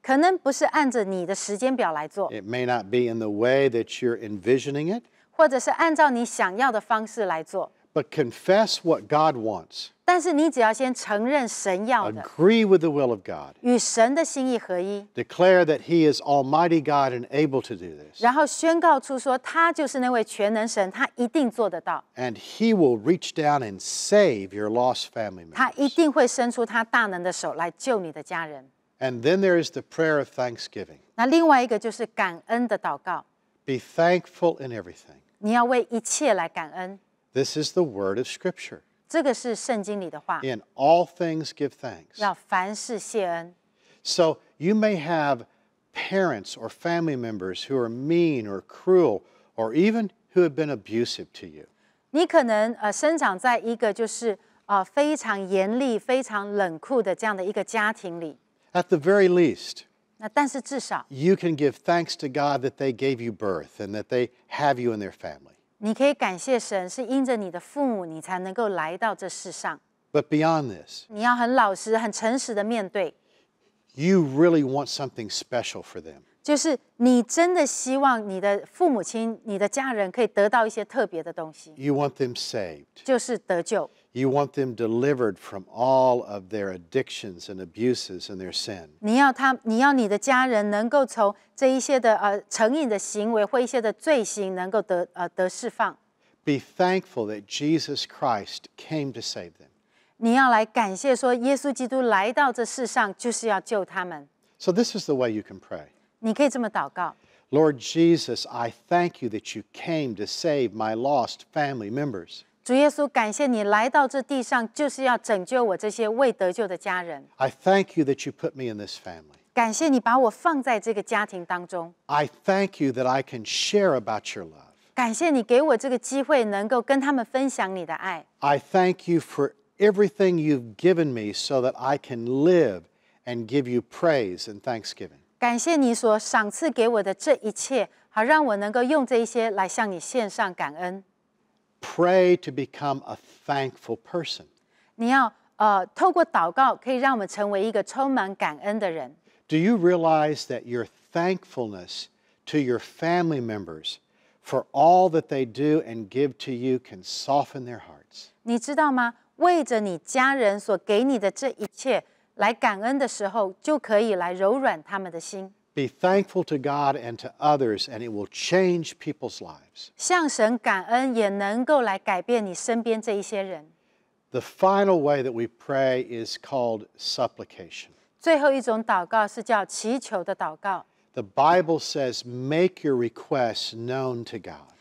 可能不是按着你的时间表来做。It may not be in the way that you're envisioning it. 或者是按照你想要的方式来做。But confess what God wants. 但是你只要先承认神要的，agree with the will of God，与神的心意合一，declare that He is Almighty God and able to do this，然后宣告出说他就是那位全能神，他一定做得到，and He will reach down and save your lost family members，他一定会伸出他大能的手来救你的家人。And then there is the prayer of thanksgiving，那另外一个就是感恩的祷告，be thankful in everything，你要为一切来感恩。This is the word of Scripture。这个是圣经里的话。In all things give thanks. you may have parents or family members who are mean or cruel or even who have been abusive to you. 你可能呃生长在一个就是呃非常严厉、非常冷酷的这样的一个家庭里。At the very least. 那但是至少。You can give thanks to God that they gave you birth and that they have you in their family. 你可以感谢神，是因着你的父母，你才能够来到这世上。But beyond this，你要很老实、很诚实的面对。You really want something special for them，就是你真的希望你的父母亲、你的家人可以得到一些特别的东西。You want them saved，就是得救。You want them delivered from all of their addictions and abuses and their sin. Be thankful that Jesus Christ came to save them. 你要来感谢说，耶稣基督来到这世上就是要救他们。So this is the way you can pray. 你可以这么祷告。Lord Jesus, I thank you that you came to save my lost family members. 主耶稣，感谢你来到这地上，就是要拯救我这些未得救的家人。I thank you that you put me in this family. 感谢你把我放在这个家庭当中。I thank you that I can share about your love. 感谢你给我这个机会，能够跟他们分享你的爱。I thank you for everything you've given me so that I can live and give you praise and thanksgiving. 感谢你所赏赐给我的这一切，好让我能够用这一些来向你献上感恩。pray to become a thankful person. Do you realize that your thankfulness to your family members for all that they do and give to you can soften their hearts? 你知道吗？为着你家人所给你的这一切来感恩的时候，就可以来柔软他们的心。be thankful to God and to others, and it will change people's lives. The final way that we pray is called supplication. The Bible says, "Make your requests known to God."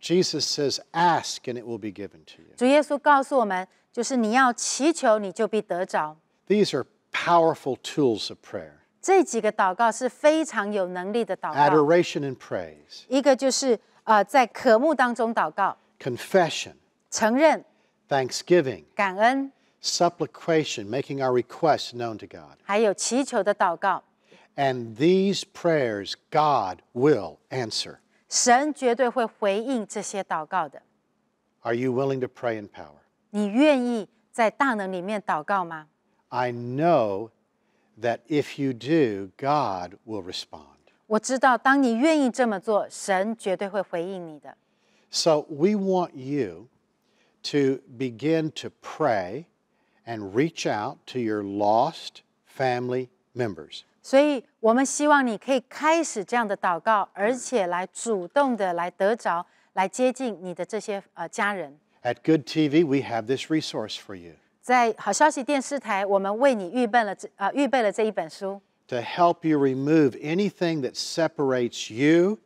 Jesus says, "Ask and it will be given to you." 主耶稣告诉我们，就是你要祈求，你就必得着。these are powerful tools of prayer. Adoration and praise. 一个就是呃在渴慕当中祷告。Confession. 承认。Thanksgiving. supplication, making our requests known to God. And these prayers God will answer. Are you willing to pray in power? 你愿意在大能里面祷告吗？I know that if you do, God will respond. So we want you to begin to pray and reach out to your lost family members. 所以我们希望你可以开始这样的祷告，而且来主动的来得着，来接近你的这些呃家人。At Good TV, we have this resource for you. 在好消息电视台，我们为你预备了这啊、呃、预备了这一本书。To help you remove anything that separates you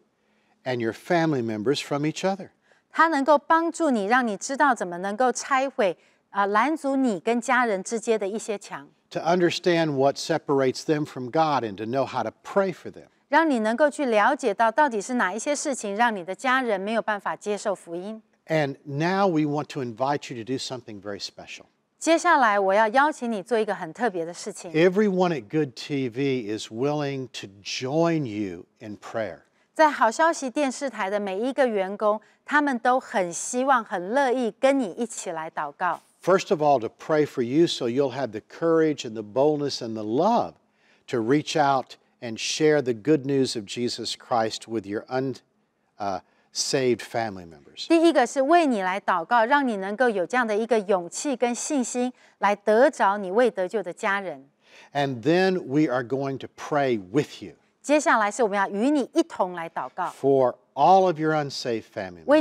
and your family members from each other. 它能够帮助你，让你知道怎么能够拆毁啊、呃、拦阻你跟家人之间的一些墙。To understand what separates them from God and to know how to pray for them. 让你能够去了解到到底是哪一些事情让你的家人没有办法接受福音。And now we want to invite you to do something very special. 接下来我要邀请你做一个很特别的事情。Everyone at Good TV is willing to join you in prayer. 在好消息电视台的每一个员工，他们都很希望、很乐意跟你一起来祷告。First of all, to pray for you so you'll have the courage and the boldness and the love to reach out and share the good news of Jesus Christ with your un, uh, saved family members. 第一个是为你来祷告，让你能够有这样的一个勇气跟信心来得着你未得救的家人。And then we are going to pray with you 接下来是我们要与你一同来祷告，for all of your unsaved family 为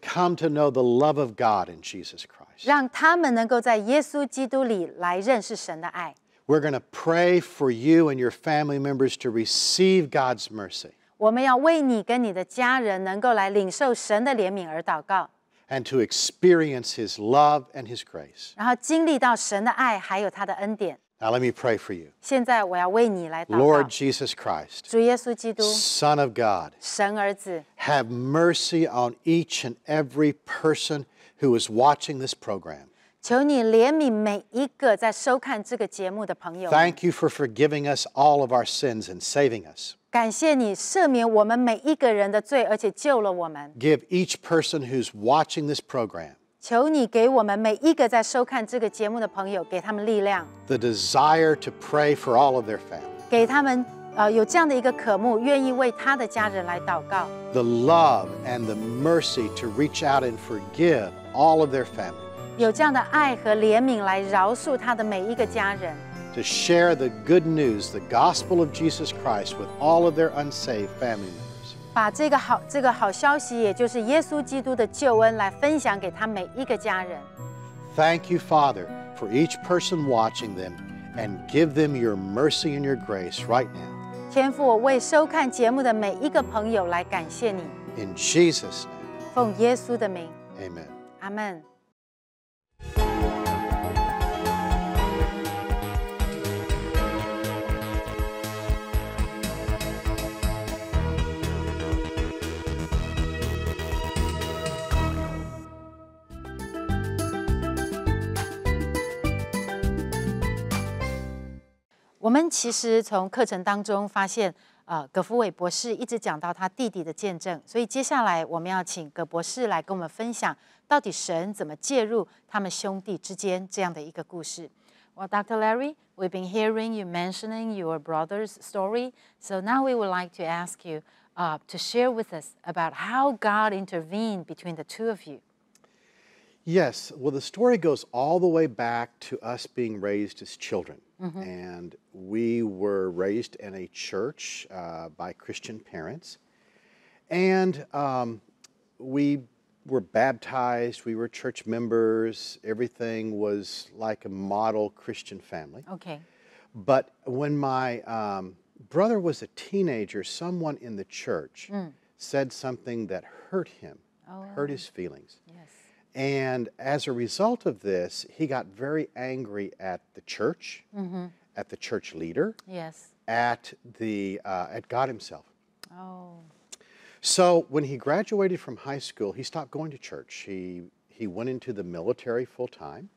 come to know the love of God in Jesus Christ. 让他们能够在耶稣基督里来认识神的爱。We're going to pray for you and your family members to receive God's mercy. 我们要为你跟你的家人能够来领受神的怜悯而祷告。And to experience His love and His grace. 然后经历到神的爱还有他的恩典。Now let me pray for you. 现在我要为你来祷告。Lord Jesus Christ, 主耶稣基督，Son of God, 神儿子，Have mercy on each and every person who is watching this program. 求你怜悯每一个在收看这个节目的朋友。Thank you for forgiving us all of our sins and saving us. 感谢你赦免我们每一个人的罪，而且救了我们。Give each person who's watching this program 求你给我们每一个在收看这个节目的朋友，给他们力量，the desire to pray for all of their family, 给他们呃有这样的一个渴慕，愿意为他的家人来祷告，the love and the mercy to reach out and forgive all of their family. 有这样的爱和怜悯来饶恕他的每一个家人。to share the good news, the gospel of Jesus Christ, with all of their unsaved family members. 把这个好这个好消息，也就是耶稣基督的救恩，来分享给他每一个家人。Thank you, Father, for each person watching them, and give them your mercy and your grace right now. 天父，我为收看节目的每一个朋友来感谢你。In Jesus' name. 奉耶稣的名。Amen. Amen. 我们其实从课程当中发现，呃，葛福伟博士一直讲到他弟弟的见证，所以接下来我们要请葛博士来跟我们分享，到底神怎么介入他们兄弟之间这样的一个故事。Well, Dr. Larry, we've been hearing you mentioning your brother's story, so now we would like to ask you uh, to share with us about how God intervened between the two of you. Yes. Well, the story goes all the way back to us being raised as children. Mm-hmm. And we were raised in a church uh, by Christian parents. And um, we were baptized, we were church members, everything was like a model Christian family. Okay. But when my um, brother was a teenager, someone in the church mm. said something that hurt him, oh, hurt his feelings. Yes. And as a result of this, he got very angry at the church, mm -hmm. at the church leader, yes, at the uh, at God Himself. Oh. So when he graduated from high school, he stopped going to church. He he went into the military full time,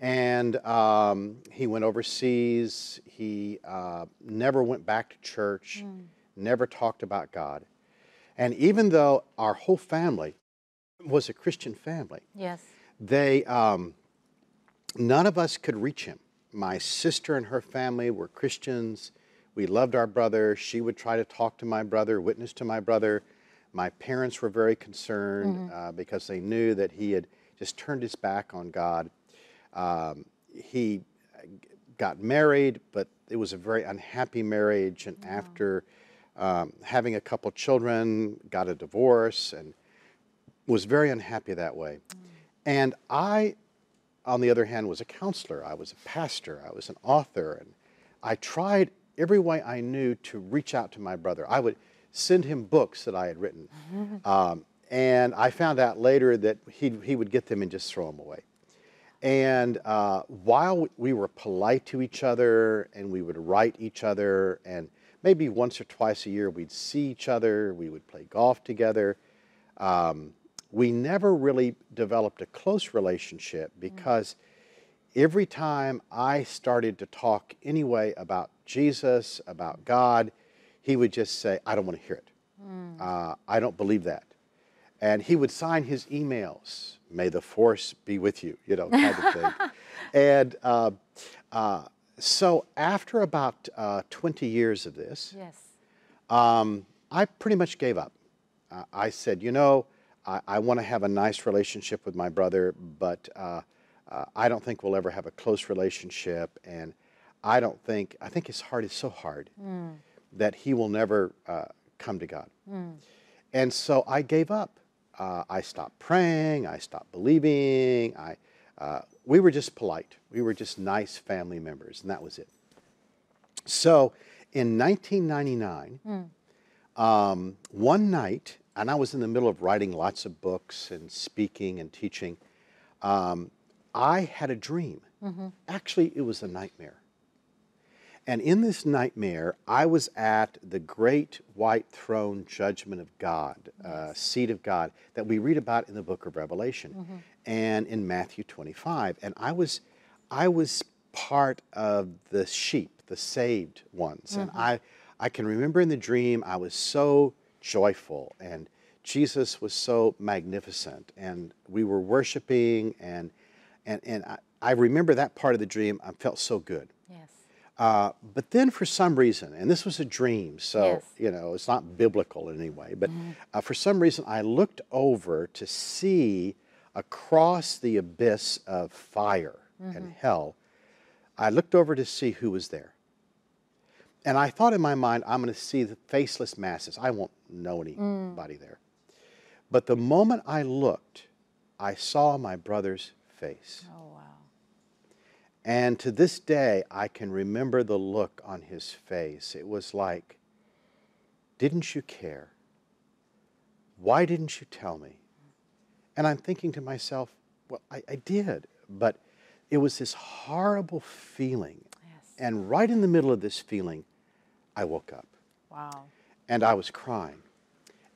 and um, he went overseas. He uh, never went back to church. Mm. Never talked about God. And even though our whole family was a Christian family. Yes. They, um, none of us could reach him. My sister and her family were Christians. We loved our brother. She would try to talk to my brother, witness to my brother. My parents were very concerned mm -hmm. uh, because they knew that he had just turned his back on God. Um, he uh, got married, but it was a very unhappy marriage. And wow. after um, having a couple children, got a divorce, and was very unhappy that way. And I, on the other hand, was a counselor, I was a pastor, I was an author, and I tried every way I knew to reach out to my brother. I would send him books that I had written. [LAUGHS] Um, and I found out later that he, he would get them and just throw them away. And uh, while we were polite to each other and we would write each other, and maybe once or twice a year we'd see each other, we would play golf together. Um, we never really developed a close relationship mm. because every time I started to talk anyway about Jesus, about God, he would just say, I don't want to hear it. Mm. Uh, I don't believe that. And he would sign his emails, may the force be with you, you know, kind of thing. [LAUGHS] and uh, uh, so after about uh, 20 years of this, yes. Um, I pretty much gave up. I said, you know, I, I want to have a nice relationship with my brother, but uh, uh, I don't think we'll ever have a close relationship. And I don't think, I think his heart is so hard mm. that he will never uh, come to God. Mm. And so I gave up. Uh, I stopped praying. I stopped believing. I, uh, we were just polite. We were just nice family members, and that was it. So in 1999, mm. um, one night, and I was in the middle of writing lots of books and speaking and teaching. Um, I had a dream. Mm-hmm. Actually, it was a nightmare. And in this nightmare, I was at the great white throne judgment of God, uh, yes. uh, seat of God, that we read about in the book of Revelation mm-hmm. and in Matthew 25. And I was, I was part of the sheep, the saved ones. Mm-hmm. And I, I can remember in the dream, I was so joyful. And Jesus was so magnificent. And we were worshiping, and, and, and I, I remember that part of the dream. I felt so good. Yes. Uh, but then for some reason, and this was a dream, so, yes. you know, it's not biblical in any way, but mm. uh, for some reason I looked over to see across the abyss of fire mm -hmm. and mm-hmm. hell. I looked over to see who was there and I thought in my mind, I'm going to see the faceless masses. I won't know mm. anybody mm. there. But the moment I looked, I saw my brother's face. Oh, wow. And to this day, I can remember the look on his face. It was like, didn't you care? Why didn't you tell me? And I'm thinking to myself, well, I, I did, but it was this horrible feeling. Yes. And right in the middle of this feeling, I woke up. Wow. And I was crying,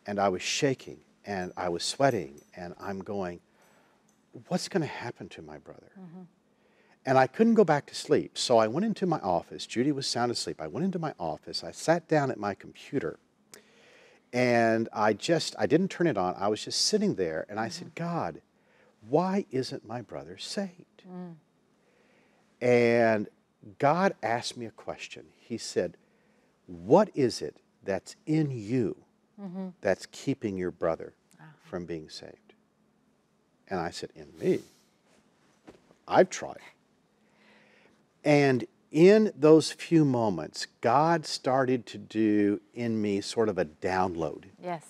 and I was shaking, and I was sweating, and I'm going, what's going to happen to my brother? Mm-hmm. And I couldn't go back to sleep, so I went into my office. Judy was sound asleep. I went into my office. I sat down at my computer, and I just, I didn't turn it on. I was just sitting there, and I mm-hmm. said, God, why isn't my brother saved? Mm. And God asked me a question. He said, what is it that's in you mm-hmm. that's keeping your brother ah. from being saved? And I said, In me. I've tried. And in those few moments, God started to do in me sort of a download. Yes.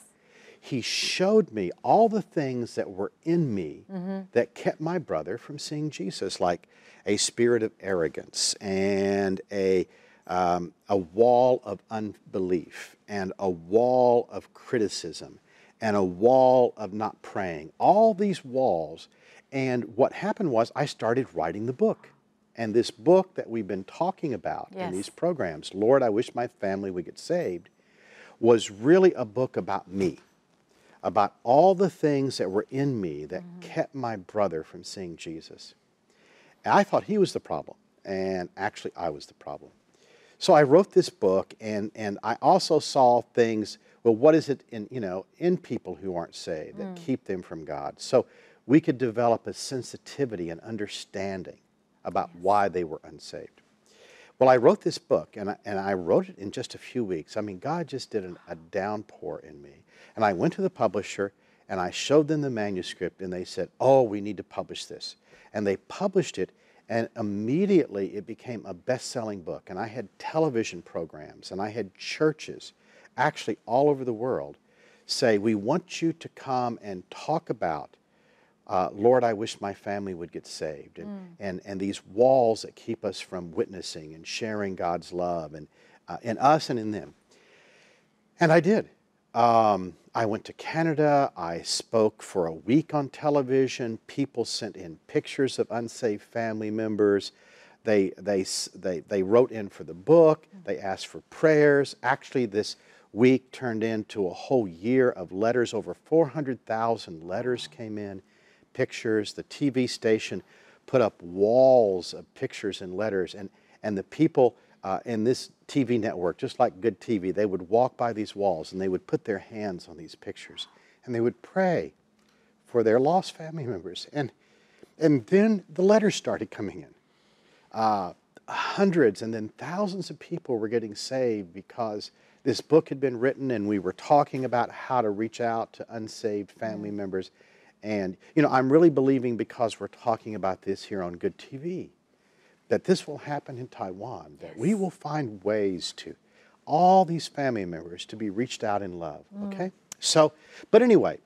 He showed me all the things that were in me mm-hmm. that kept my brother from seeing Jesus, like a spirit of arrogance and a um, a wall of unbelief and a wall of criticism and a wall of not praying, all these walls. And what happened was I started writing the book. And this book that we've been talking about yes. in these programs, Lord, I Wish My Family Would Get Saved, was really a book about me, about all the things that were in me that mm-hmm. kept my brother from seeing Jesus. And I thought he was the problem, and actually, I was the problem. So I wrote this book, and and I also saw things. Well, what is it in you know in people who aren't saved that mm. keep them from God? So we could develop a sensitivity and understanding about yes. why they were unsaved. Well, I wrote this book, and I, and I wrote it in just a few weeks. I mean, God just did an, a downpour in me. And I went to the publisher, and I showed them the manuscript, and they said, "Oh, we need to publish this." And they published it and immediately it became a best selling book. And I had television programs and I had churches, actually all over the world, say, We want you to come and talk about, uh, Lord, I wish my family would get saved. And, mm. and, and these walls that keep us from witnessing and sharing God's love and, uh, in us and in them. And I did. Um, I went to Canada. I spoke for a week on television. People sent in pictures of unsafe family members. They, they, they, they wrote in for the book. They asked for prayers. Actually, this week turned into a whole year of letters. Over 400,000 letters came in, pictures. The TV station put up walls of pictures and letters. And, and the people uh, and this TV network, just like good TV, they would walk by these walls and they would put their hands on these pictures and they would pray for their lost family members. And, and then the letters started coming in. Uh, hundreds and then thousands of people were getting saved because this book had been written and we were talking about how to reach out to unsaved family mm. members. And, you know, I'm really believing because we're talking about this here on Good TV that this will happen in Taiwan, that yes. we will find ways to all these family members to be reached out in love. Mm. Okay? So, but anyway,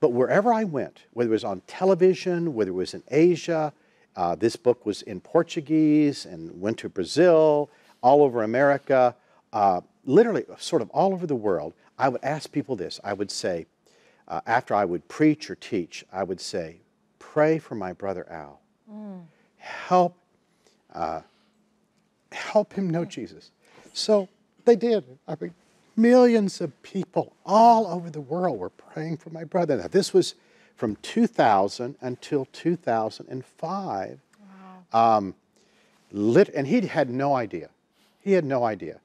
but wherever I went, whether it was on television, whether it was in Asia, uh, this book was in Portuguese and went to Brazil, all over America, uh, literally sort of all over the world. I would ask people this. I would say, uh, after I would preach or teach, I would say, pray for my brother Al. Mm. Help uh, help him know Jesus. So they did. I mean, millions of people all over the world were praying for my brother. Now, this was from 2000 until 2005. Wow. Um, lit, and he had no idea. He had no idea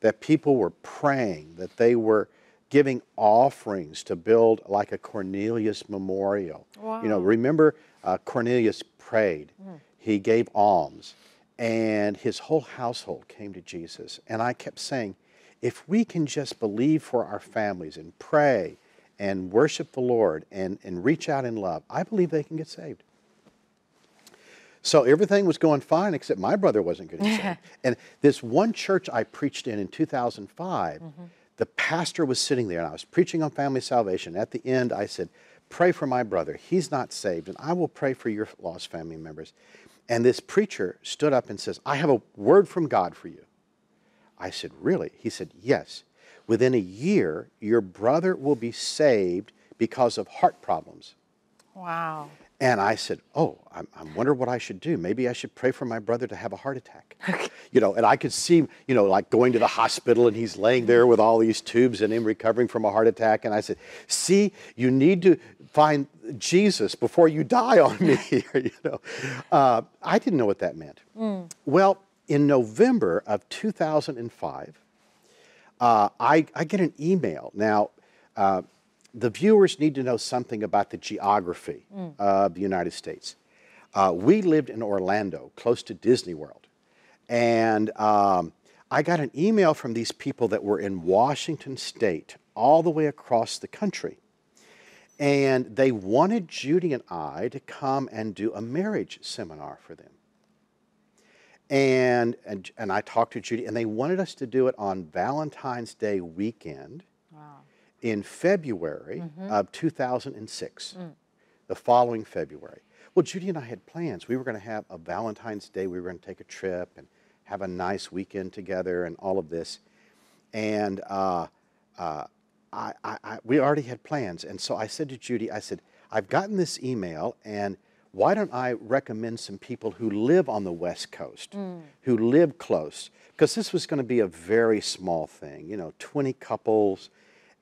that people were praying, that they were giving offerings to build like a Cornelius memorial. Wow. You know, remember uh, Cornelius prayed. Mm. He gave alms, and his whole household came to Jesus. And I kept saying, if we can just believe for our families and pray and worship the Lord and, and reach out in love, I believe they can get saved. So everything was going fine except my brother wasn't getting saved. [LAUGHS] and this one church I preached in in 2005, mm-hmm. the pastor was sitting there and I was preaching on family salvation. At the end, I said, Pray for my brother. He's not saved, and I will pray for your lost family members. And this preacher stood up and says, I have a word from God for you. I said, Really? He said, Yes. Within a year, your brother will be saved because of heart problems. Wow. And I said, Oh, I'm, wondering what I should do. Maybe I should pray for my brother to have a heart attack. You know, and I could see, you know, like going to the hospital and he's laying there with all these tubes and him recovering from a heart attack. And I said, See, you need to find Jesus before you die on me [LAUGHS] you know. Uh, I didn't know what that meant. Mm. Well, in November of 2005, uh, I, I, get an email. Now, uh, the viewers need to know something about the geography mm. of the United States. Uh, we lived in Orlando, close to Disney World. And um, I got an email from these people that were in Washington State, all the way across the country and they wanted Judy and I to come and do a marriage seminar for them. And, and, and I talked to Judy, and they wanted us to do it on Valentine's Day weekend wow. in February mm-hmm. of 2006, mm. the following February. Well, Judy and I had plans. We were going to have a Valentine's Day. We were going to take a trip and have a nice weekend together and all of this. And uh, uh, I, I, we already had plans. And so I said to Judy, I said, I've gotten this email, and why don't I recommend some people who live on the West Coast, mm. who live close? Because this was going to be a very small thing, you know, 20 couples,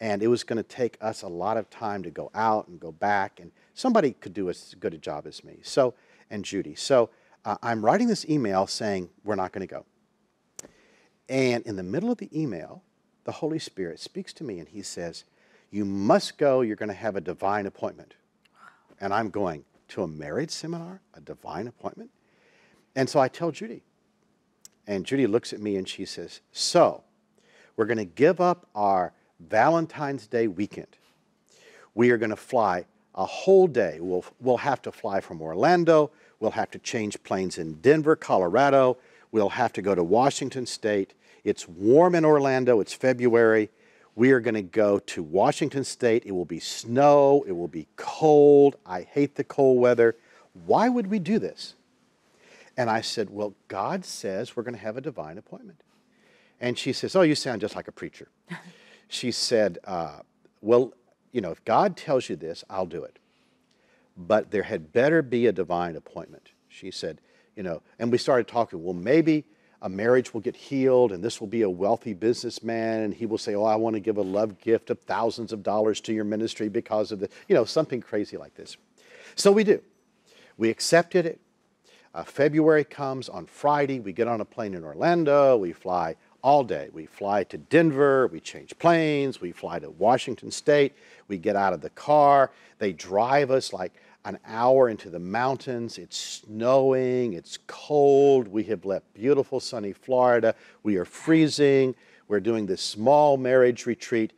and it was going to take us a lot of time to go out and go back, and somebody could do as good a job as me. So, and Judy. So uh, I'm writing this email saying, we're not going to go. And in the middle of the email, the Holy Spirit speaks to me and he says, You must go. You're going to have a divine appointment. And I'm going to a marriage seminar, a divine appointment. And so I tell Judy. And Judy looks at me and she says, So we're going to give up our Valentine's Day weekend. We are going to fly a whole day. We'll, we'll have to fly from Orlando. We'll have to change planes in Denver, Colorado. We'll have to go to Washington State. It's warm in Orlando, it's February. We are going to go to Washington State. It will be snow, it will be cold. I hate the cold weather. Why would we do this? And I said, Well, God says we're going to have a divine appointment. And she says, Oh, you sound just like a preacher. [LAUGHS] she said, uh, Well, you know, if God tells you this, I'll do it. But there had better be a divine appointment. She said, You know, and we started talking, Well, maybe a marriage will get healed and this will be a wealthy businessman and he will say, Oh, I want to give a love gift of thousands of dollars to your ministry because of the, you know, something crazy like this. So we do. We accepted it. Uh, February comes on Friday. We get on a plane in Orlando. We fly all day. We fly to Denver, we change planes, we fly to Washington State, we get out of the car. They drive us like an hour into the mountains. It's snowing, it's cold. We have left beautiful sunny Florida. We are freezing. We're doing this small marriage retreat.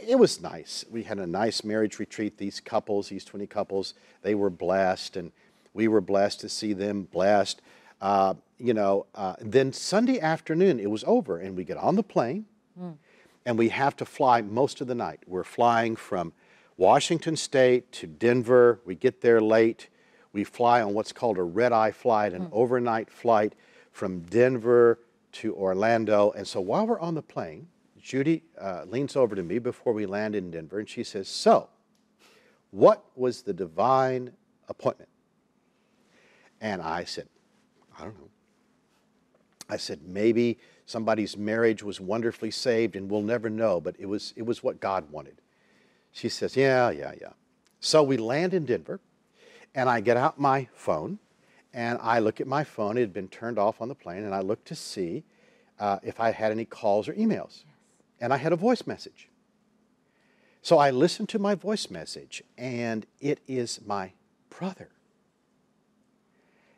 It was nice. We had a nice marriage retreat. These couples, these 20 couples, they were blessed, and we were blessed to see them blessed. Uh, you know, uh, then Sunday afternoon, it was over, and we get on the plane, mm. and we have to fly most of the night. We're flying from Washington State to Denver. We get there late. We fly on what's called a red eye flight, an mm. overnight flight from Denver to Orlando. And so while we're on the plane, Judy uh, leans over to me before we land in Denver and she says, So, what was the divine appointment? And I said, I don't know. I said, Maybe somebody's marriage was wonderfully saved and we'll never know, but it was, it was what God wanted. She says, Yeah, yeah, yeah. So we land in Denver, and I get out my phone, and I look at my phone. It had been turned off on the plane, and I look to see uh, if I had any calls or emails. And I had a voice message. So I listen to my voice message, and it is my brother.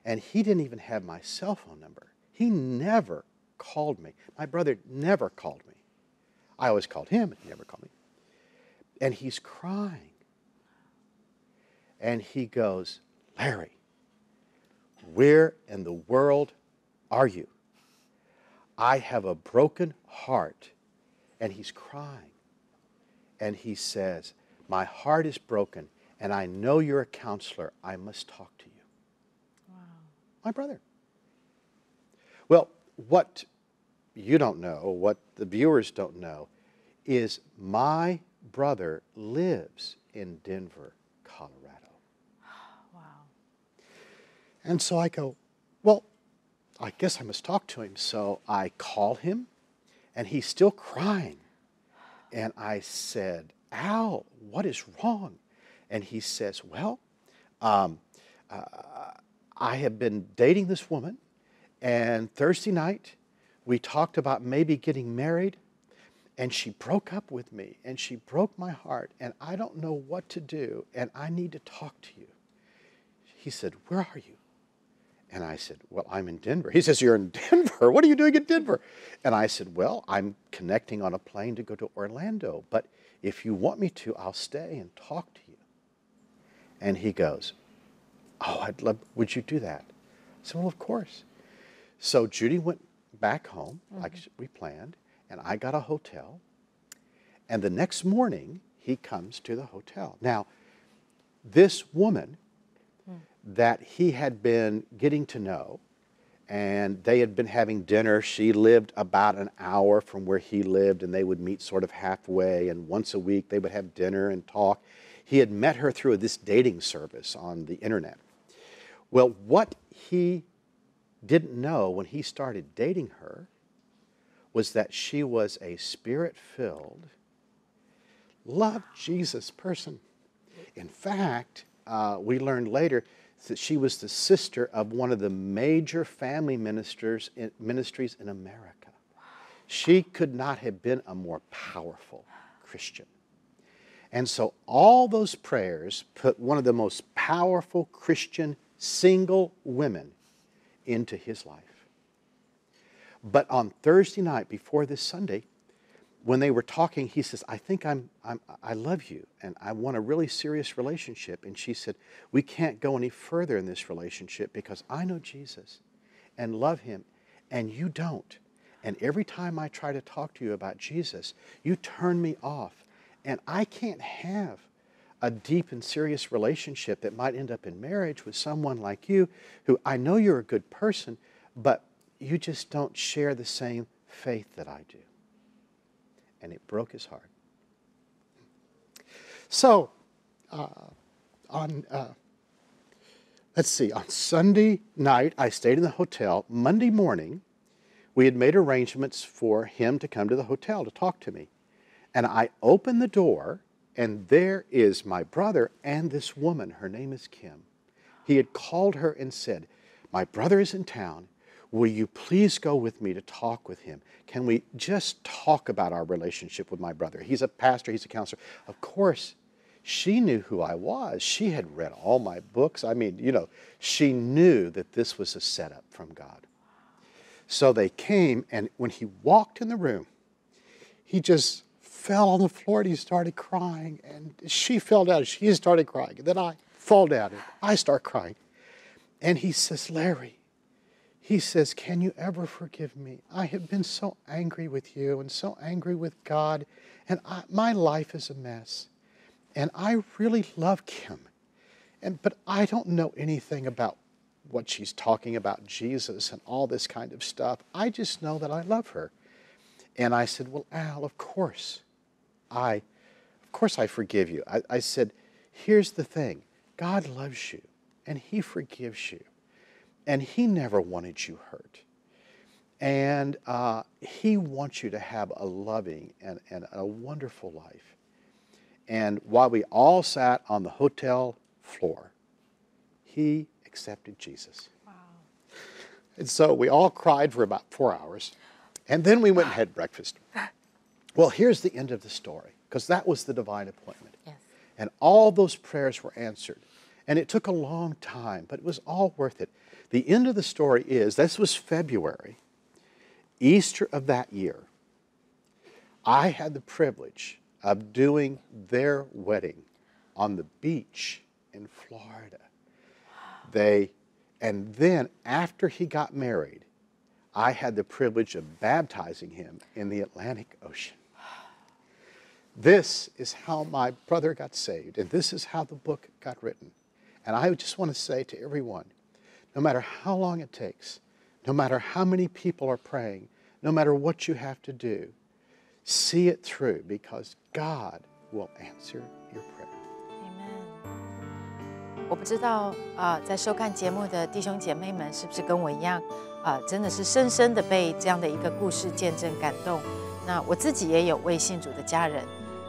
And he didn't even have my cell phone number. He never called me. My brother never called me. I always called him, he never called me. And he's crying. And he goes, Larry, where in the world are you? I have a broken heart. And he's crying. And he says, My heart is broken, and I know you're a counselor. I must talk to you. Wow. My brother. Well, what you don't know, what the viewers don't know, is my brother lives in Denver, Colorado. [GASPS] Wow. And so I go, well, I guess I must talk to him. So I call him, and he's still crying. And I said, Al, what is wrong? And he says, Well, um, uh, I have been dating this woman, and Thursday night we talked about maybe getting married. And she broke up with me and she broke my heart, and I don't know what to do, and I need to talk to you. He said, Where are you? And I said, Well, I'm in Denver. He says, You're in [LAUGHS] Denver? What are you doing in Denver? And I said, Well, I'm connecting on a plane to go to Orlando, but if you want me to, I'll stay and talk to you. And he goes, Oh, I'd love, would you do that? I said, Well, of course. So Judy went back home, mm-hmm. like we planned, and I got a hotel. And the next morning, he comes to the hotel. Now, this woman that he had been getting to know, and they had been having dinner. She lived about an hour from where he lived, and they would meet sort of halfway. And once a week, they would have dinner and talk. He had met her through this dating service on the internet. Well, what he didn't know when he started dating her was that she was a spirit filled, loved Jesus person. In fact, uh, we learned later that she was the sister of one of the major family ministers in, ministries in America. She could not have been a more powerful Christian. And so all those prayers put one of the most powerful Christian single women into his life. But on Thursday night before this Sunday, when they were talking, he says, I think I'm, I'm, i love you and I want a really serious relationship. And she said, We can't go any further in this relationship because I know Jesus and love him, and you don't. And every time I try to talk to you about Jesus, you turn me off. And I can't have a deep and serious relationship that might end up in marriage with someone like you who I know you're a good person, but you just don't share the same faith that I do. And it broke his heart. So, uh, on, uh, let's see, on Sunday night, I stayed in the hotel. Monday morning, we had made arrangements for him to come to the hotel to talk to me. And I opened the door, and there is my brother and this woman. Her name is Kim. He had called her and said, My brother is in town. Will you please go with me to talk with him? Can we just talk about our relationship with my brother? He's a pastor, he's a counselor. Of course, she knew who I was. She had read all my books. I mean, you know, she knew that this was a setup from God. So they came, and when he walked in the room, he just fell on the floor and he started crying. And she fell down. She started crying. And then I fall down and I start crying. And he says, Larry, he says, Can you ever forgive me? I have been so angry with you and so angry with God, and I, my life is a mess. And I really love Kim. And, but I don't know anything about what she's talking about, Jesus and all this kind of stuff. I just know that I love her. And I said, Well, Al, of course. I, of course, I forgive you. I, I said, Here's the thing God loves you, and He forgives you and He never wanted you hurt. And uh, He wants you to have a loving and, and a wonderful life. And while we all sat on the hotel floor, He accepted Jesus. Wow. And so we all cried for about four hours. And then we went and had breakfast. [GASPS] Well, here's the end of the story, because that was the divine appointment. Yes. And all those prayers were answered. And it took a long time, but it was all worth it. The end of the story is this was February, Easter of that year. I had the privilege of doing their wedding on the beach in Florida. They and then after he got married, I had the privilege of baptizing him in the Atlantic Ocean. This is how my brother got saved, and this is how the book got written. And I just want to say to everyone no matter how long it takes, no matter how many people are praying, no matter what you have to do, see it through because God will answer your prayer. 我不知道啊、呃，在收看节目的弟兄姐妹们是不是跟我一样啊、呃，真的是深深的被这样的一个故事见证感动。那我自己也有为信主的家人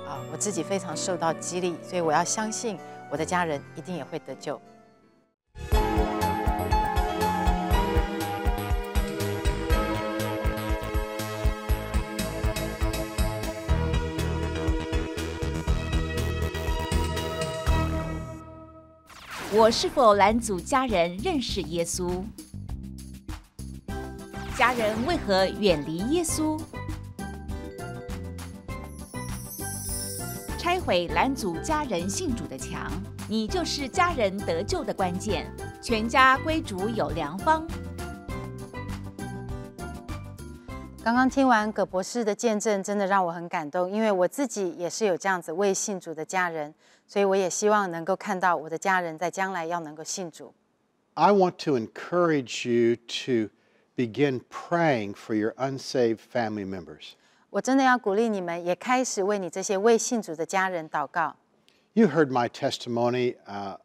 啊、呃，我自己非常受到激励，所以我要相信我的家人一定也会得救。我是否拦阻家人认识耶稣？家人为何远离耶稣？拆毁拦阻家人信主的墙，你就是家人得救的关键。全家归主有良方。刚刚听完葛博士的见证，真的让我很感动，因为我自己也是有这样子为信主的家人。所以我也希望能够看到我的家人在将来要能够信主。I want to encourage you to begin praying for your unsaved family members. 我真的要鼓励你们，也开始为你这些未信主的家人祷告。You heard my testimony. Uh,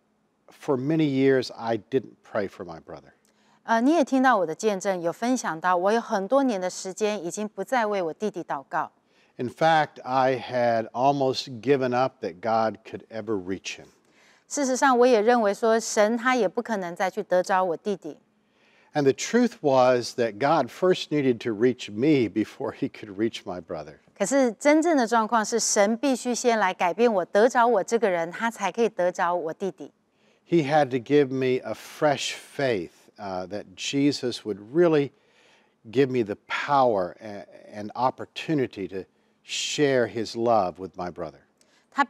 for many years, I didn't pray for my brother. 你也听到我的见证，有分享到，我有很多年的时间已经不再为我弟弟祷告。in fact, I had almost given up that God could ever reach him. 事实上，我也认为说神他也不可能再去得着我弟弟。And the truth was that God first needed to reach me before he could reach my brother. 可是真正的状况是，神必须先来改变我，得着我这个人，他才可以得着我弟弟。He had to give me a fresh faith uh, that Jesus would really give me the power and opportunity to share his love with my brother. You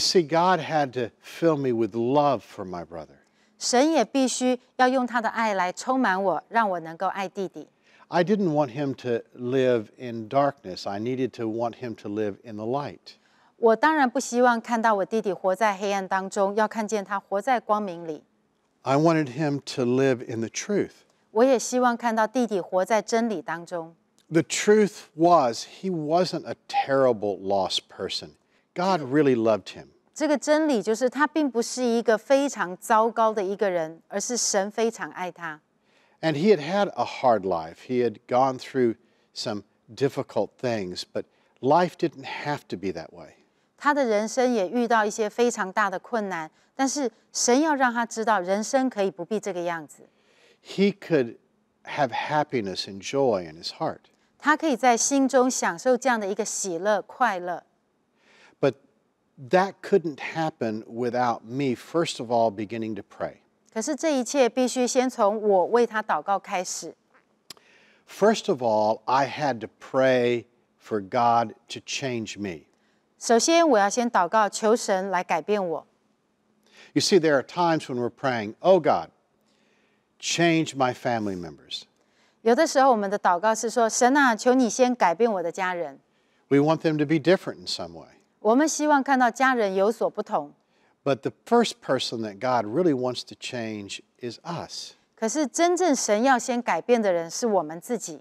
see, God had to fill me with love for my brother. I did didn't want him to live in darkness. I needed to want him to live in the light. 我当然不希望看到我弟弟活在黑暗当中，要看见他活在光明里。I wanted him to live in the truth. 我也希望看到弟弟活在真理当中。The truth was he wasn't a terrible lost person. God really loved him. 这个真理就是他并不是一个非常糟糕的一个人，而是神非常爱他。And he had had a hard life. He had gone through some difficult things, but life didn't have to be that way. 他的人生也遇到一些非常大的困难，但是神要让他知道，人生可以不必这个样子。He could have happiness and joy in his heart. 他可以在心中享受这样的一个喜乐、快乐。But that couldn't happen without me first of all beginning to pray. 可是这一切必须先从我为他祷告开始。First of all, I had to pray for God to change me. 首先，我要先祷告，求神来改变我。You see, there are times when we're praying, "Oh God, change my family members." 有的时候，我们的祷告是说：“神啊，求你先改变我的家人。We want them to be different in some way. ”我们希望看到家人有所不同。But the first person that God really wants to change is us. 可是，真正神要先改变的人是我们自己。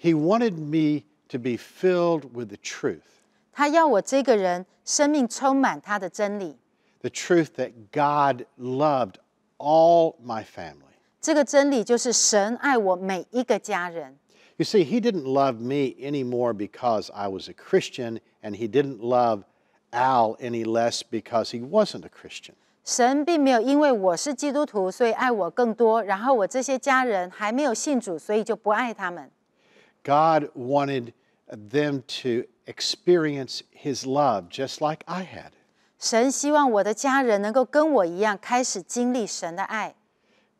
He wanted me to be filled with the truth. 他要我这个人生命充满他的真理。The truth that God loved all my family. You see, he didn't love me anymore because I was a Christian, and he didn't love Al any less because he wasn't a Christian. 神并没有因为我是基督徒，所以爱我更多。然后我这些家人还没有信主，所以就不爱他们。God wanted them to experience His love just like I had.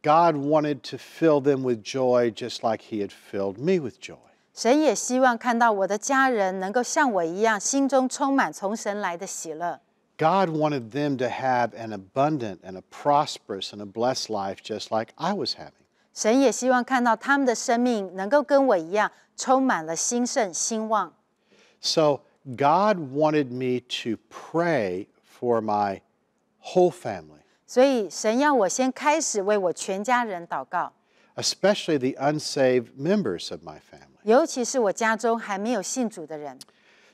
God wanted to fill them with joy just like He had filled me with joy. 神也希望看到我的家人能够像我一样，心中充满从神来的喜乐。God wanted them to have an abundant and a prosperous and a blessed life just like I was having. 神也希望看到他们的生命能够跟我一样，充满了兴盛兴旺。so God wanted me to pray for my whole family. Especially the unsaved members of my family.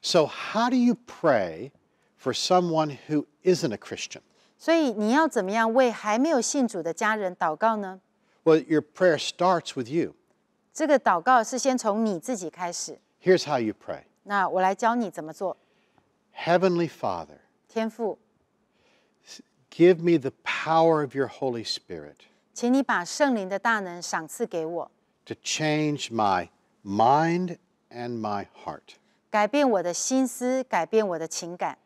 So, how do you pray for someone who isn't a Christian? Well, your prayer starts with you. Here's how you pray 那我来教你怎么做。Heavenly Father，天父，Give me the power of your Holy Spirit，请你把圣灵的大能赏赐给我。To change my mind and my heart，改变我的心思，改变我的情感。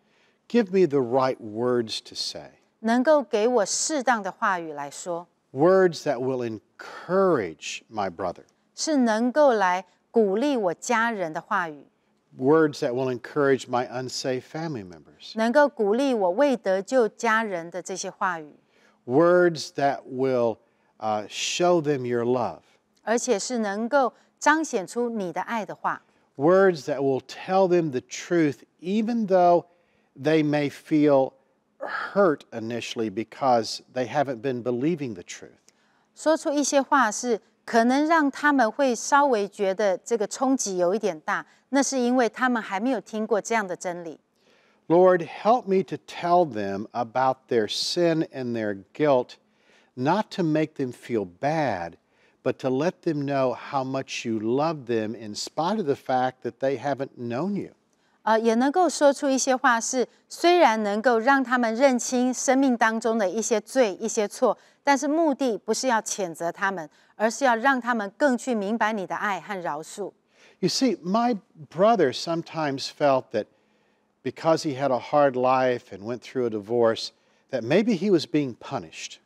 Give me the right words to say，能够给我适当的话语来说。Words that will encourage my brother，是能够来鼓励我家人的话语。words that will encourage my unsaved family members. Words that will uh, show them your love. Words that will tell them the truth, even though they may feel hurt initially because they haven't been believing the truth. 说出一些话是可能让他们会稍微觉得这个冲击有一点大，那是因为他们还没有听过这样的真理。Lord, help me to tell them about their sin and their guilt, not to make them feel bad, but to let them know how much you love them in spite of the fact that they haven't known you. 呃，也能够说出一些话，是虽然能够让他们认清生命当中的一些罪、一些错，但是目的不是要谴责他们，而是要让他们更去明白你的爱和饶恕。You see, my brother sometimes felt that because he had a hard life and went through a divorce, that maybe he was being punished.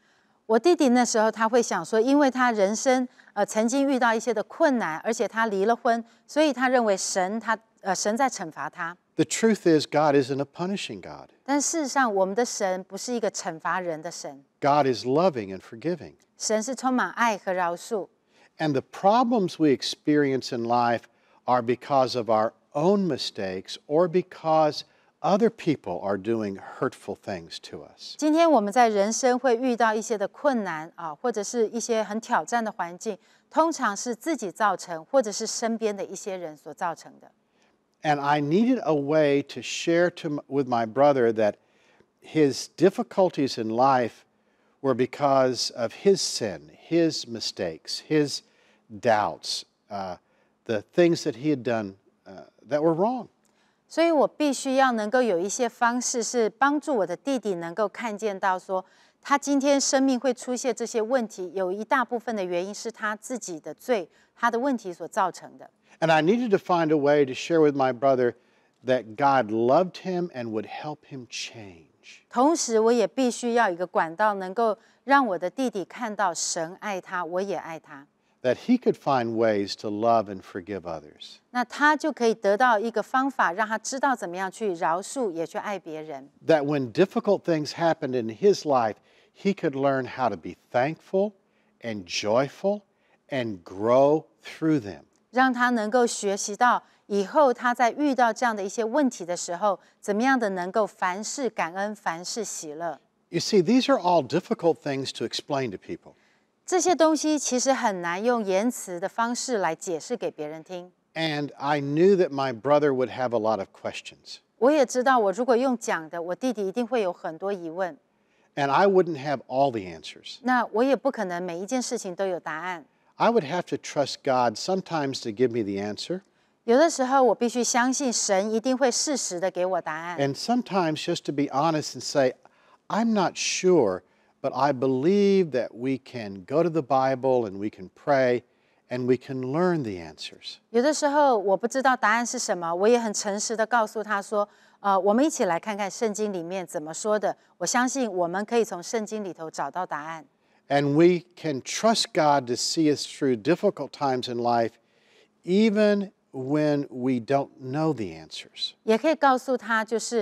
我弟弟那时候他会想说，因为他人生呃曾经遇到一些的困难，而且他离了婚，所以他认为神他呃神在惩罚他。The truth is, God isn't a punishing God. 但事实上，我们的神不是一个惩罚人的神。God is loving and forgiving. 神是充满爱和饶恕。And the problems we experience in life are because of our own mistakes or because other people are doing hurtful things to us. 今天我们在人生会遇到一些的困难啊，或者是一些很挑战的环境，通常是自己造成，或者是身边的一些人所造成的。And I needed a way to share to, with my brother that his difficulties in life were because of his sin, his mistakes, his doubts, uh, the things that he had done uh, that were wrong. 所以我必须要能够有一些方式是帮助我的弟弟能够看见到说。他今天生命会出现这些问题，有一大部分的原因是他自己的罪，他的问题所造成的。And I needed to find a way to share with my brother that God loved him and would help him change. 同时，我也必须要一个管道，能够让我的弟弟看到神爱他，我也爱他。that he could find ways to love and forgive others. That when difficult things happened in his life, he could learn how to be thankful and joyful and grow through them. 让他能够学习到以后他在遇到这样的一些问题的时候，怎么样的能够凡事感恩，凡事喜乐。You see, these are all difficult things to explain to people. 这些东西其实很难用言辞的方式来解释给别人听。And I knew that my brother would have a lot of questions. 我也知道，我如果用讲的，我弟弟一定会有很多疑问。And I wouldn't have all the answers. 那我也不可能每一件事情都有答案。I would have to trust God sometimes to give me the answer. 有的时候我必须相信神一定会适时的给我答案。And sometimes just to be honest and say, I'm not sure but I believe that we can go to the Bible and we can pray and we can learn the answers. 有的时候我不知道答案是什么，我也很诚实的告诉他说，呃，我们一起来看看圣经里面怎么说的。我相信我们可以从圣经里头找到答案。And we can trust God to see us through difficult times in life, even when we don't know the answers. 也可以告诉他，就是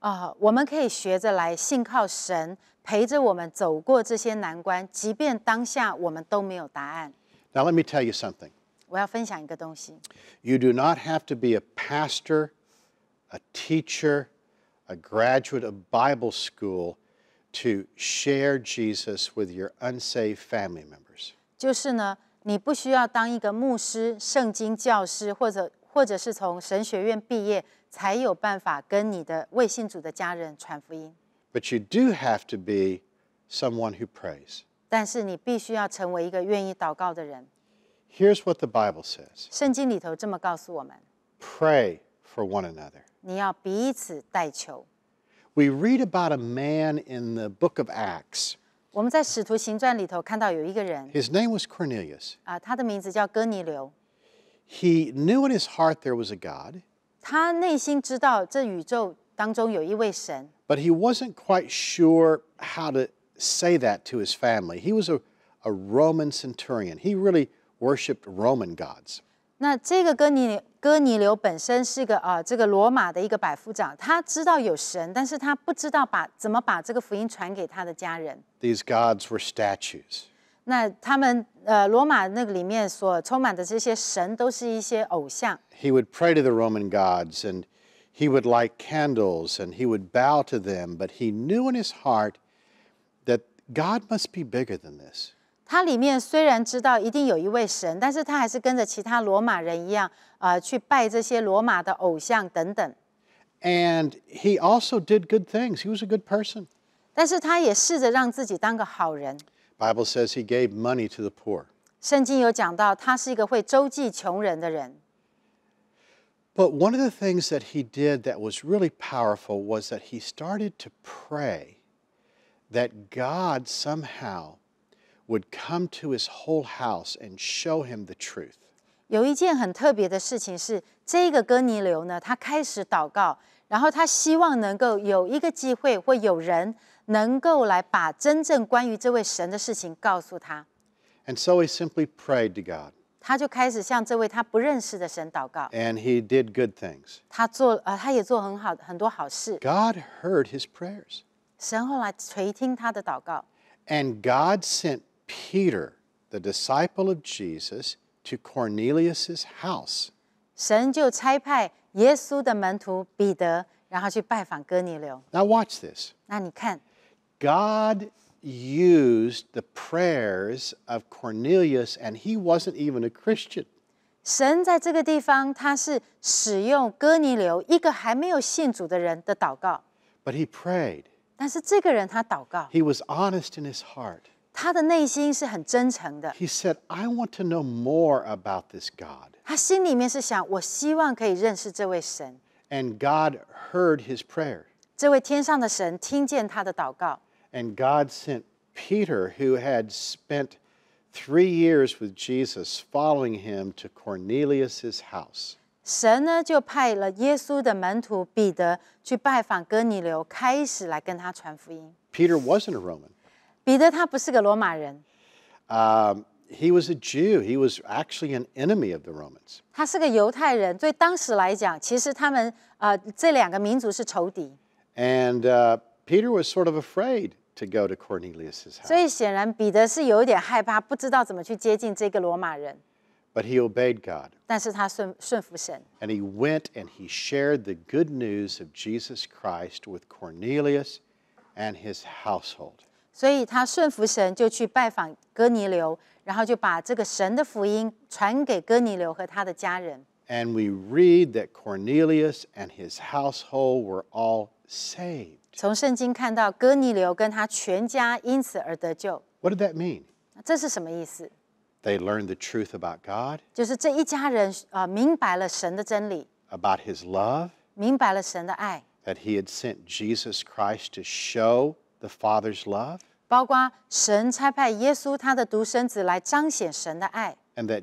啊、呃，我们可以学着来信靠神，陪着我们走过这些难关，即便当下我们都没有答案。Now let me tell you something. 我要分享一个东西。You do not have to be a pastor, a teacher, a graduate of Bible school, to share Jesus with your unsaved family members. 就是呢，你不需要当一个牧师、圣经教师，或者或者是从神学院毕业，才有办法跟你的未信主的家人传福音。But you do have to be someone who prays. Here's what the Bible says. 圣经里头这么告诉我们：Pray for one another. 你要彼此代求。We read about a man in the book of Acts. 我们在《使徒行传》里头看到有一个人 His name was Cornelius. 啊，他的名字叫哥尼流，He knew in his heart there was a God, but he wasn't quite sure how to say that to his family. He was a, a Roman centurion. He really worshipped Roman gods. 那这个哥尼哥尼流本身是个啊、呃，这个罗马的一个百夫长，他知道有神，但是他不知道把怎么把这个福音传给他的家人。These gods were statues. 那他们呃，罗马那个里面所充满的这些神都是一些偶像。He would pray to the Roman gods and he would light candles and he would bow to them, but he knew in his heart that God must be bigger than this. 他里面虽然知道一定有一位神，但是他还是跟着其他罗马人一样，呃，去拜这些罗马的偶像等等。And he also did good things. He was a good person. 但是他也试着让自己当个好人。Bible says he gave money to the poor. 圣经有讲到，他是一个会周济穷人的人。but one of the things that he did that was really powerful was that he started to pray that God somehow would come to his whole house and show him the truth. 有一件很特别的事情是，这个哥尼流呢，他开始祷告，然后他希望能够有一个机会或有人能够来把真正关于这位神的事情告诉他。And so he simply prayed to God. 他就开始向这位他不认识的神祷告。And he did good things. 他做呃，他也做很好很多好事。God heard his prayers. 神后来垂听他的祷告。And God sent Peter, the disciple of Jesus, to Cornelius's house. 神就差派耶稣的门徒彼得，然后去拜访哥尼流。Now watch this. 那你看。God used the prayers of Cornelius, and he wasn't even a Christian. 神在这个地方，他是使用哥尼流一个还没有信主的人的祷告。But he prayed. 但是这个人他祷告。He was honest in his heart. 他的内心是很真诚的。He said, "I want to know more about this God." 他心里面是想，我希望可以认识这位神。And God heard his prayer. 这位天上的神听见他的祷告。and God sent Peter, who had spent three years with Jesus, following him to Cornelius's house. 神呢就派了耶稣的门徒彼得去拜访哥尼流，开始来跟他传福音。Peter wasn't a Roman. he was a Jew. He was actually an enemy of the Romans. 他是个犹太人，对当时来讲，其实他们啊、呃、这两个民族是仇敌。And uh, Peter was sort of afraid to go to Cornelius's house. But he obeyed God. And he went and he shared the good news of Jesus Christ with Cornelius and his household. And we read that Cornelius and his household were all saved. 从圣经看到哥尼流跟他全家因此而得救。What did that mean? They learned the truth about God, His love, He had sent Jesus Christ to show the Father's love, that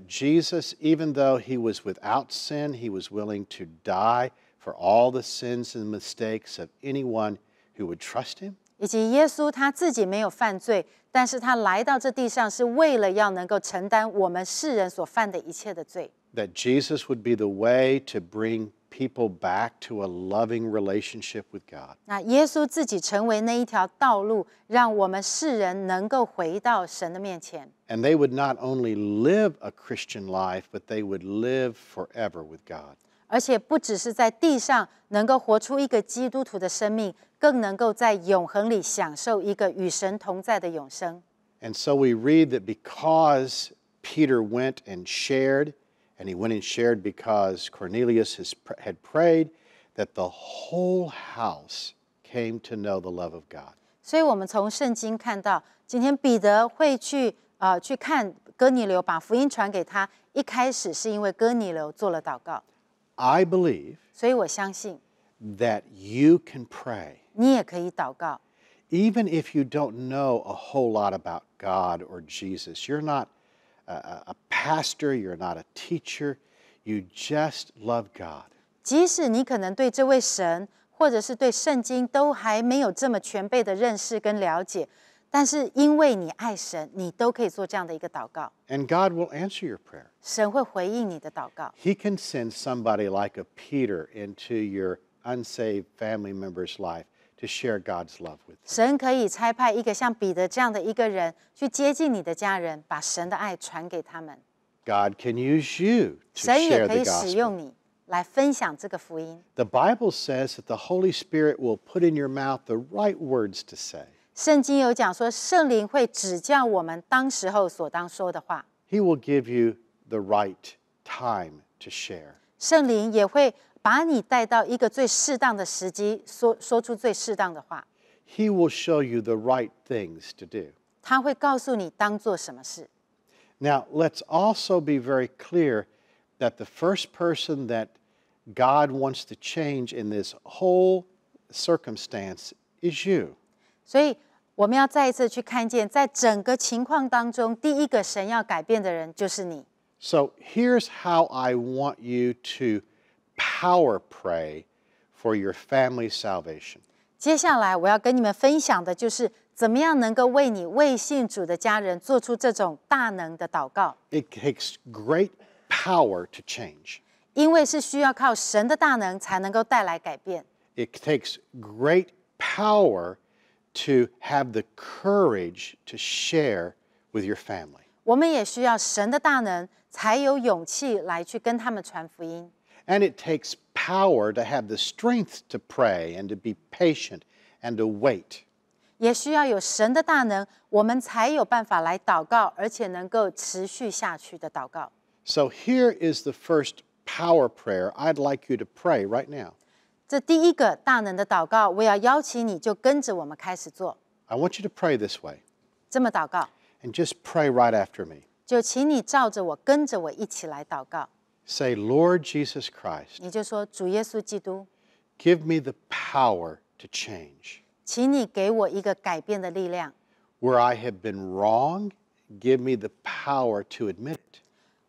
Jesus, even though He was without sin, He was willing to die for all the sins and mistakes of anyone who would trust him. 以及耶稣他自己没有犯罪，但是他来到这地上是为了要能够承担我们世人所犯的一切的罪。That Jesus would be the way to bring people back to a loving relationship with God. 那耶稣自己成为那一条道路，让我们世人能够回到神的面前。And they would not only live a Christian life, but they would live forever with God. 而且不只是在地上能够活出一个基督徒的生命，更能够在永恒里享受一个与神同在的永生。And so we read that because Peter went and shared, and he went and shared because Cornelius has had prayed that the whole house came to know the love of God. 所以我们从圣经看到，今天彼得会去啊去看哥尼流，把福音传给他，一开始是因为哥尼流做了祷告。I believe 所以我相信 that you can pray, even if you don't know a whole lot about God or Jesus. You're not a, a pastor, you're not a teacher, you just love God. 即使你可能对这位神或者是对圣经都还没有这么全备的认识跟了解，但是因为你爱神，你都可以做这样的一个祷告。And God will answer your prayer. 神会回应你的祷告。He can send somebody like a Peter into your unsaved family member's life to share God's love with. 神可以差派一个像彼得这样的一个人去接近你的家人，把神的爱传给他们。God can use you to share the gospel. 用你来分享这个福音。The Bible says that the Holy Spirit will put in your mouth the right words to say. 圣经有讲说，圣灵会指教我们当时候所当说的话。He will give you the right time to share. will show you the right things to do. let let's also be very clear that the first person that God wants to change in this whole circumstance is you. 所以我们要再一次去看见，在整个情况当中，第一个神要改变的人就是你。So here's how I want you to power pray for your family's salvation. 接下来我要跟你们分享的就是怎么样能够为你为信主的家人做出这种大能的祷告，It takes great power to change. 因为是需要靠神的大能才能够带来改变，It takes great power to have the courage to share with your family. And it takes power to have the strength to pray and to be patient and to wait. 也需要有神的大能，我们才有办法来祷告，而且能够持续下去的祷告。So here is the first power prayer I'd like you to pray right now. 这第一个大能的祷告，我要邀请你就跟着我们开始做。I want you to pray this way. 这么祷告，And just pray right after me. 就请你照着我，跟着我一起来祷告。Say, Lord Jesus Christ, 你就说：“主耶稣基督，give me the power to change. 请你给我一个改变的力量。Where I have been wrong, give me the power to admit it.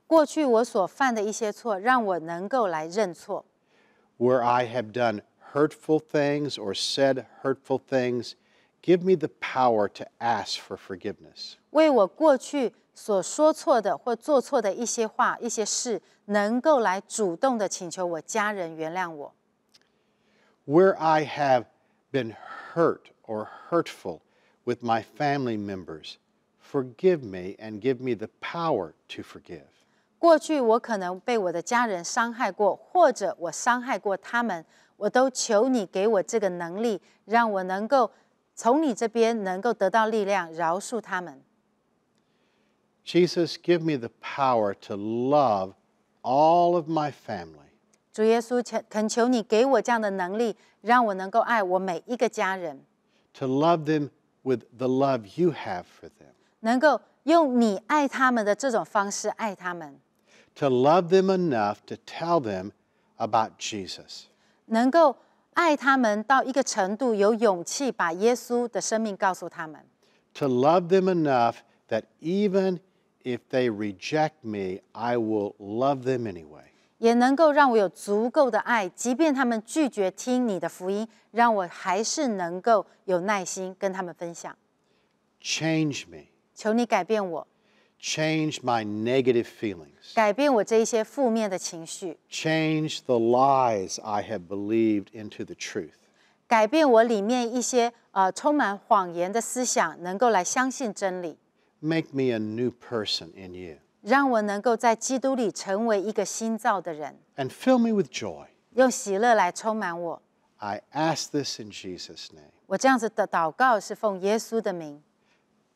过去我所犯的一些错，让我能够来认错。where I have done hurtful things or said hurtful things, give me the power to ask for forgiveness. 为我过去所说错的或做错的一些话、一些事，能够来主动的请求我家人原谅我。Where I have been hurt or hurtful with my family members, forgive me and give me the power to forgive. 过去我可能被我的家人伤害过，或者我伤害过他们，我都求你给我这个能力，让我能够从你这边能够得到力量，饶恕他们。Jesus, give me the power to love all of my family. 主耶稣，恳恳求你给我这样的能力，让我能够爱我每一个家人。To love them with the love you have for them. 能够用你爱他们的这种方式爱他们。to love them enough to tell them about Jesus. 能够爱他们到一个程度，有勇气把耶稣的生命告诉他们。To love them enough that even if they reject me, I will love them anyway. 也能够让我有足够的爱，即便他们拒绝听你的福音，让我还是能够有耐心跟他们分享。Change me. Change my negative feelings. Change the lies I have believed into the truth. 改变我里面一些呃充满谎言的思想，能够来相信真理。Make me a new person in you. 让我能够在基督里成为一个新造的人。And fill me with joy. 用喜乐来充满我。I ask this in Jesus' name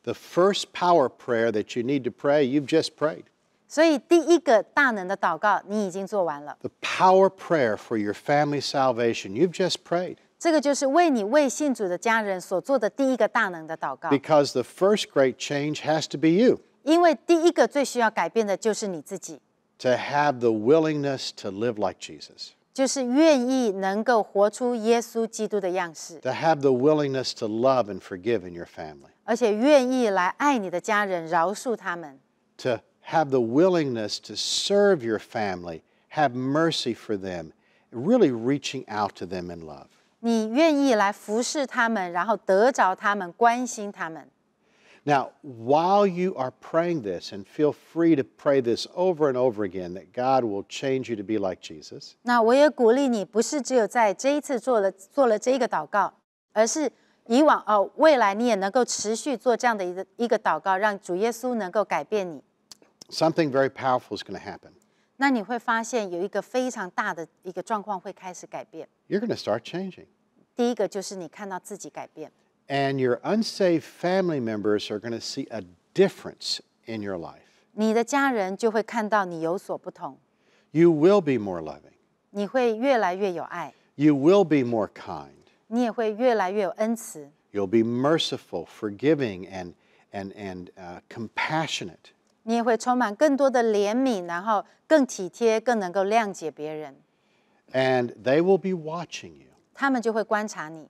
the first power prayer that you need to pray, you've just prayed. 所以第一个大能的祷告你已经做完了。The power prayer for your family salvation, you've just prayed. 这个就是为你为信主的家人所做的第一个大能的祷告。Because the first great change has to be you. 因为第一个最需要改变的就是你自己。To have the willingness to live like Jesus. 就是愿意能够活出耶稣基督的样式，to have the willingness to love and forgive in your family, 而且愿意来爱你的家人，饶恕他们，to have the willingness to serve your family, have mercy for them, really reaching out to them in love. 你愿意来服侍他们，然后得着他们，关心他们。now, while you are praying this, and feel free to pray this over and over again, that God will change you to be like Jesus. 那我也鼓励你，不是只有在这一次做了做了这一个祷告，而是以往哦，未来你也能够持续做这样的一个一个祷告，让主耶稣能够改变你。Something very powerful is going to happen. 那你会发现有一个非常大的一个状况会开始改变。You're going to start changing. 第一个就是你看到自己改变。and your unsaved family members are going to see a difference in your life. You will be more loving. You will be more kind. You will be merciful, forgiving, and and and uh, compassionate. 你也会充满更多的怜悯，然后更体贴，更能够谅解别人。And they will be watching you. 他们就会观察你。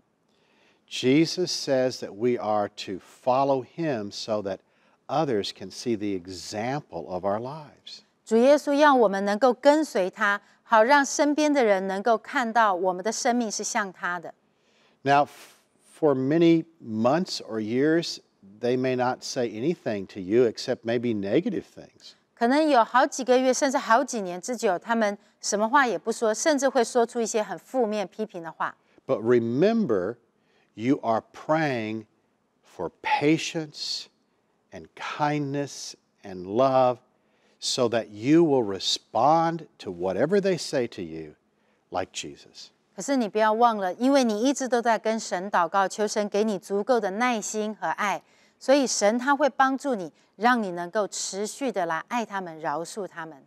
Jesus says that we are to follow him so that others can see the example of our lives. Now, for many months or years, they may not say anything to you except maybe negative things. 可能有好几个月，甚至好几年之久，他们什么话也不说，甚至会说出一些很负面批评的话。But remember you are praying for patience and kindness and love so that you will respond to whatever they say to you like Jesus. 可是你不要忘了，因为你一直都在跟神祷告，求神给你足够的耐心和爱，所以神他会帮助你，让你能够持续的来爱他们、饶恕他们。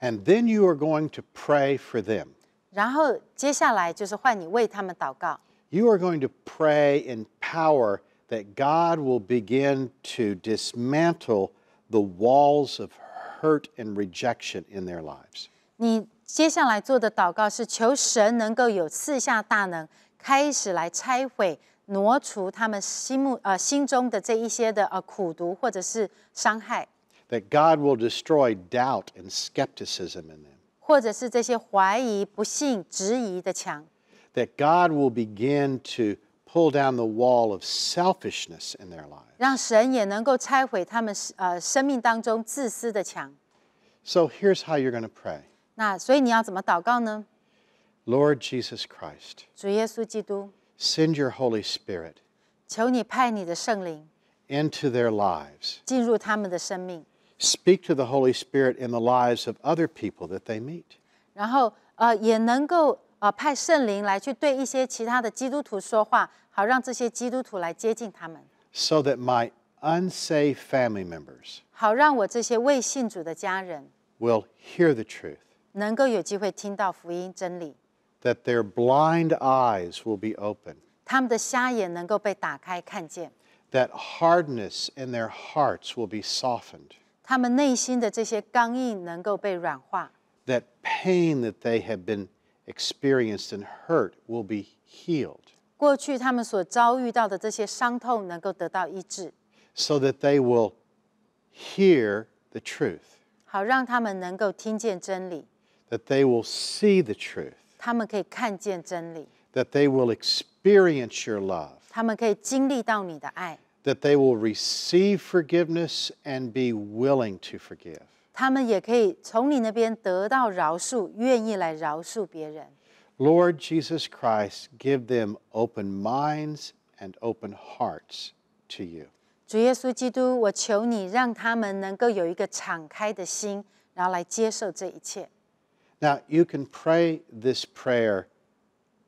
And then you are going to pray for them. 然后接下来就是换你为他们祷告。you are going to pray in power that God will begin to dismantle the walls of hurt and rejection in their lives. 你接下来做的祷告是求神能够有赐下大能，开始来拆毁、挪除他们心目呃心中的这一些的呃苦毒或者是伤害。That God will destroy doubt and skepticism in them. 或者是这些怀疑、不信、质疑的墙。that God will begin to pull down the wall of selfishness in their lives. So here's how you're going to pray. Lord Jesus Christ. send your Holy Spirit. into their lives. Speak to the Holy Spirit in the lives of other people that they meet. 呃派圣灵来去对一些其他的基督徒说话，好让这些基督徒来接近他们。So that my unsaved family members 好让我这些未信主的家人 will hear the truth, 能够有机会听到福音真理，that their blind eyes will be opened, 他们的瞎眼能够被打开看见，that hardness in their hearts will be softened, 他们内心的这些刚硬能够被软化，that pain that they have been experienced and hurt will be healed. 过去他们所遭遇到的这些伤痛能够得到医治。So that they will hear the truth. 好让他们能够听见真理。That they will see the truth. 他们可以看见真理。That they will experience your love. 他们可以经历到你的爱。That they will receive forgiveness and be willing to forgive. 他们也可以从你那边得到饶恕，愿意来饶恕别人。Lord Jesus Christ, give them open minds and open hearts to you. 主耶稣基督，我求你让他们能够有一个敞开的心，然后来接受这一切。Now you can pray this prayer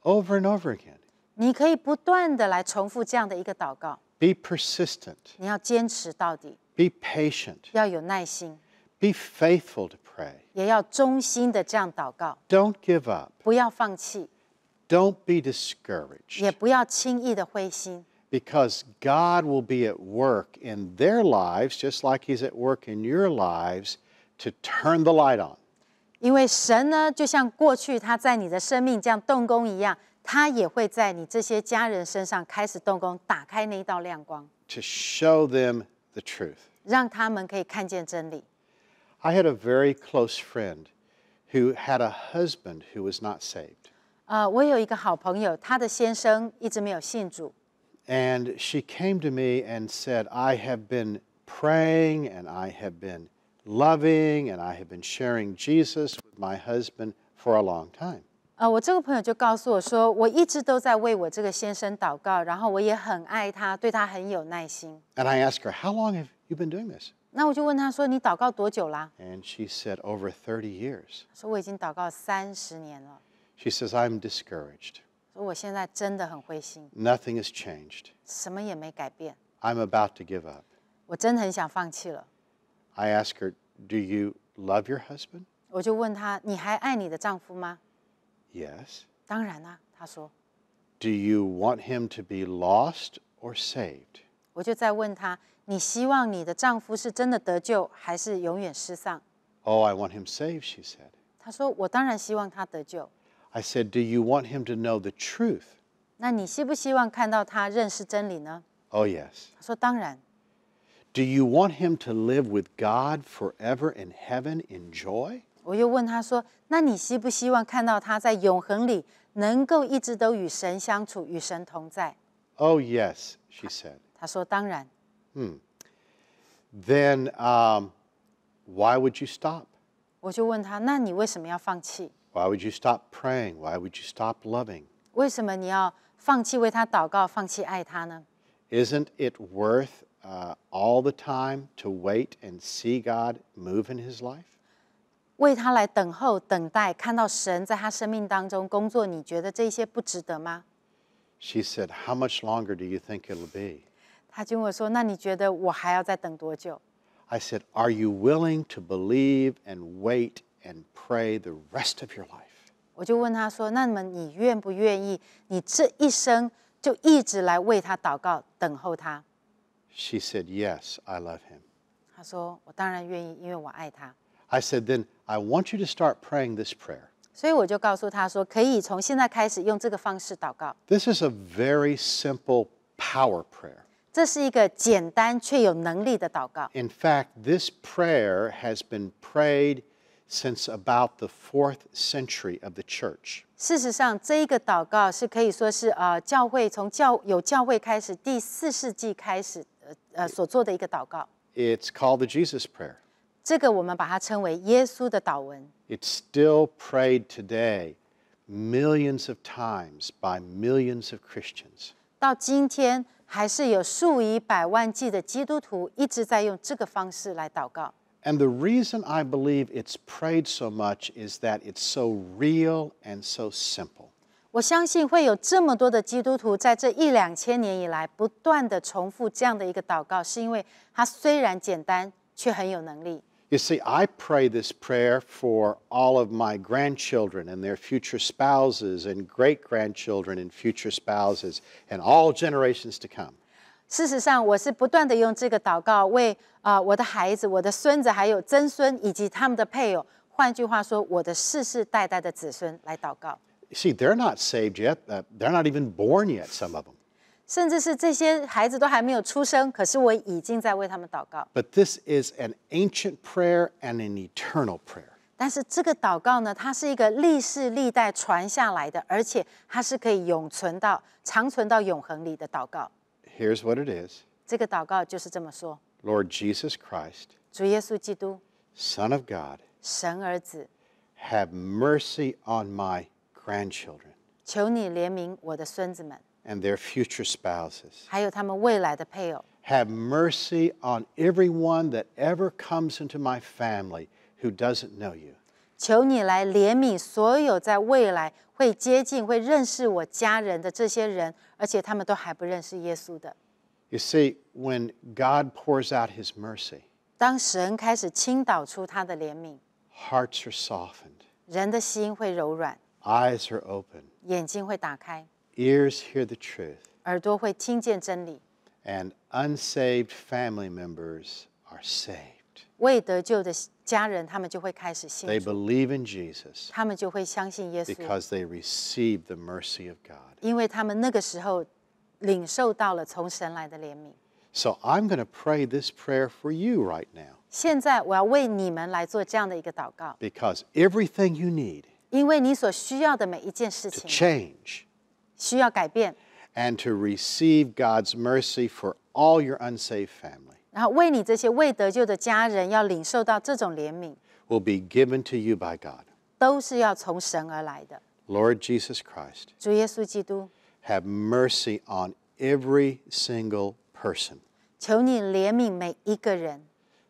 over and over again. 你可以不断的来重复这样的一个祷告。Be persistent. 你要坚持到底。Be patient. 要有耐心。be faithful to pray. 也要忠心的这样祷告。Don't give up. 不要放弃。Don't be discouraged. 也不要轻易的灰心。Because God will be at work in their lives, just like He's at work in your lives, to turn the light on. 因为神呢，就像过去他在你的生命这样动工一样，他也会在你这些家人身上开始动工，打开那一道亮光，To show them the truth. 让他们可以看见真理。I had a very close friend who had a husband who was not saved. And she came to me and said, I have been praying and I have been loving and I have been sharing Jesus with my husband for a long time. And I asked her, How long have you been doing this? And she said, over 30 years. She says, I'm discouraged. ”说我现在真的很灰心，Nothing has changed. 什么也没改变，I'm about to give up. 我真的很想放弃了。I ask her, Do you love your husband? 我就问她：“你还爱你的丈夫吗 do you want him to be lost or saved? 我就再问她：“你希望你的丈夫是真的得救，还是永远失丧？” Oh, I want him saved, she said. 她说：“我当然希望他得救。I said, Do you want him to know the truth? "Oh yes. 她说：“当然。Do you want him to live with God forever in heaven in joy? ”我又问她说：“那你希不希望看到他在永恒里能够一直都与神相处，与神同在 Oh, yes, she said. said.？” 她说：“当然。” Hmm. then um, why would you stop? Why would you stop praying? Why would you stop loving? is not it worth uh, all the time to wait and see God move in His life? she said, How much longer do you think it'll be? 他就问我说：“那你觉得我还要再等多久 I said, Are you willing to believe and wait and pray the rest of your life? ”我就问他说：“那么你愿不愿意，你这一生就一直来为他祷告，等候他 She said, Yes, I love I said, Then I want you to start praying this prayer. ”所以我就告诉他说：“可以从现在开始用这个方式祷告。” This is a very simple power prayer. 这是一个简单却有能力的祷告。In fact, this prayer has been prayed since about the fourth century of the church. 事实上，这一个祷告是可以说是啊，教会从教有教会开始，第四世纪开始呃呃所做的一个祷告。It's called the Jesus prayer. 这个我们把它称为耶稣的祷文。It's still prayed today, millions of times by millions of Christians. 到今天。还是有数以百万计的基督徒一直在用这个方式来祷告。And the reason I believe it's prayed so much is that it's so real and so simple。我相信会有这么多的基督徒在这一两千年以来不断的重复这样的一个祷告，是因为它虽然简单却很有能力。You see, I pray this prayer for all of my grandchildren and their future spouses and great grandchildren and future spouses and all generations to come. 事实上，我是不断的用这个祷告为啊、呃、我的孩子、我的孙子、还有曾孙以及他们的配偶，换句话说，我的世世代代的子孙来祷告。See, they're not saved yet. Uh, they're not even born yet. Some of them. 甚至是这些孩子都还没有出生，可是我已经在为他们祷告。But this is an ancient prayer and an eternal prayer. 但是这个祷告呢，它是一个历世历代传下来的，而且它是可以永存到、长存到永恒里的祷告。Here's what it is. 这个祷告就是这么说：Lord Jesus Christ，主耶稣基督，Son of God，神儿子，Have mercy on my grandchildren，求你怜悯我的孙子们。and their future spouses. Have mercy on everyone that ever comes into my family who doesn't know you. You see, when God pours out His mercy, hearts are softened, eyes are open, 眼睛会打开。Ears hear the truth. 耳朵会听见真理。And unsaved family members are saved. 未得救的家人，他们就会开始信 They believe in Jesus 他们就会相信耶稣，because they receive the mercy of God. 因为他们那个时候领受到了从神来的怜悯。So I'm going to pray this prayer for you right now 现在我要为你们来做这样的一个祷告，because everything you need 因为你所需要的每一件事 to change 需要改变。And to receive God's mercy for all your unsaved family. 然后为你这些未得救的家人要领受到这种怜悯。Will be given to you by God. 都是要从神而来的。Lord Jesus Christ. 主耶稣基督。Have mercy on every single person. 求你怜悯每一个人。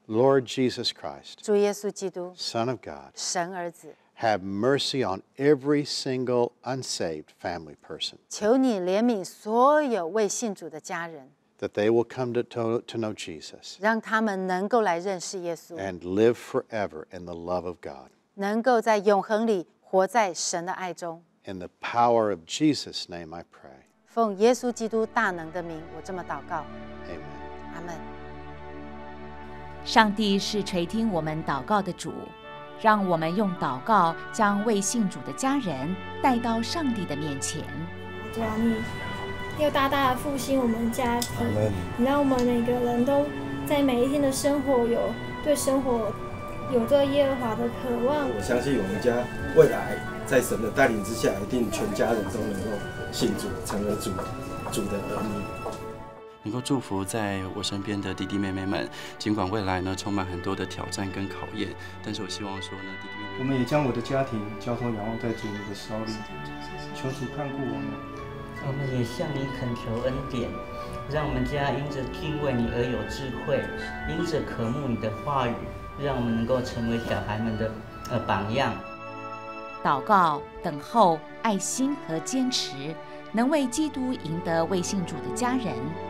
Lord Jesus Christ, 主耶稣基督, Son of God, 神儿子, have mercy on every single unsaved family person. 求你怜悯所有未信主的家人。That they will come to, to, to know Jesus. 让他们能够来认识耶稣。And live forever in the love of God. 能够在永恒里活在神的爱中。In the power of Jesus' name I pray. 奉耶稣基督大能的名，我这么祷告。Amen. 让我们用祷告将未信主的家人带到上帝的面前。要你，大大复兴我们家庭，让我们每个人都在每一天的生活有对生活有对耶和华的渴望。我相信我们家未来在神的带领之下，一定全家人都能够信主，成为主主的儿女。能够祝福在我身边的弟弟妹妹们，尽管未来呢充满很多的挑战跟考验，但是我希望说呢，弟弟妹妹们，我们也将我的家庭交托仰望在主耶的手里，求主看顾我们。我们也向你恳求恩典，让我们家因着敬畏你而有智慧，因着渴慕你的话语，让我们能够成为小孩们的呃榜样。祷告、等候、爱心和坚持，能为基督赢得未信主的家人。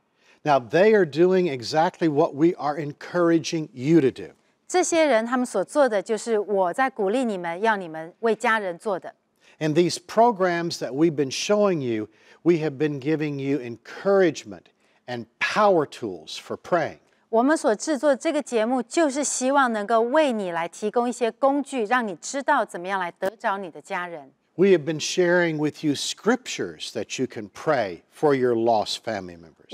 Now they are doing exactly what we are encouraging you to do. and these programs that we've been showing you, we have been giving you encouragement and power tools for praying. 我们所制作这个节目，就是希望能够为你来提供一些工具，让你知道怎么样来得着你的家人。we have been sharing with you scriptures that you can pray for your lost family members.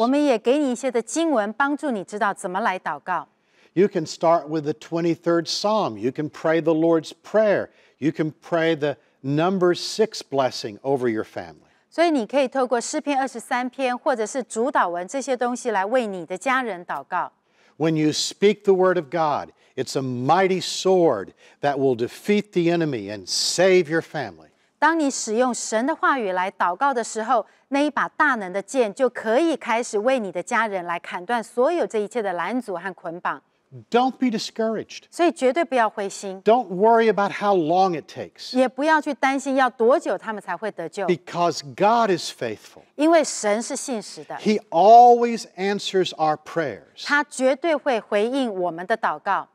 You can start with the 23rd Psalm. You can pray the Lord's Prayer. You can pray the number six blessing over your family. 所以你可以透过诗篇二十三篇，或者是主导文这些东西来为你的家人祷告。When you speak the word of God, it's a mighty sword that will defeat the enemy and save your family. 当你使用神的话语来祷告的时候，那一把大能的剑就可以开始为你的家人来砍断所有这一切的拦阻和捆绑。Don't be discouraged. do not worry about how long it takes. Because God is faithful. He always answers our prayers.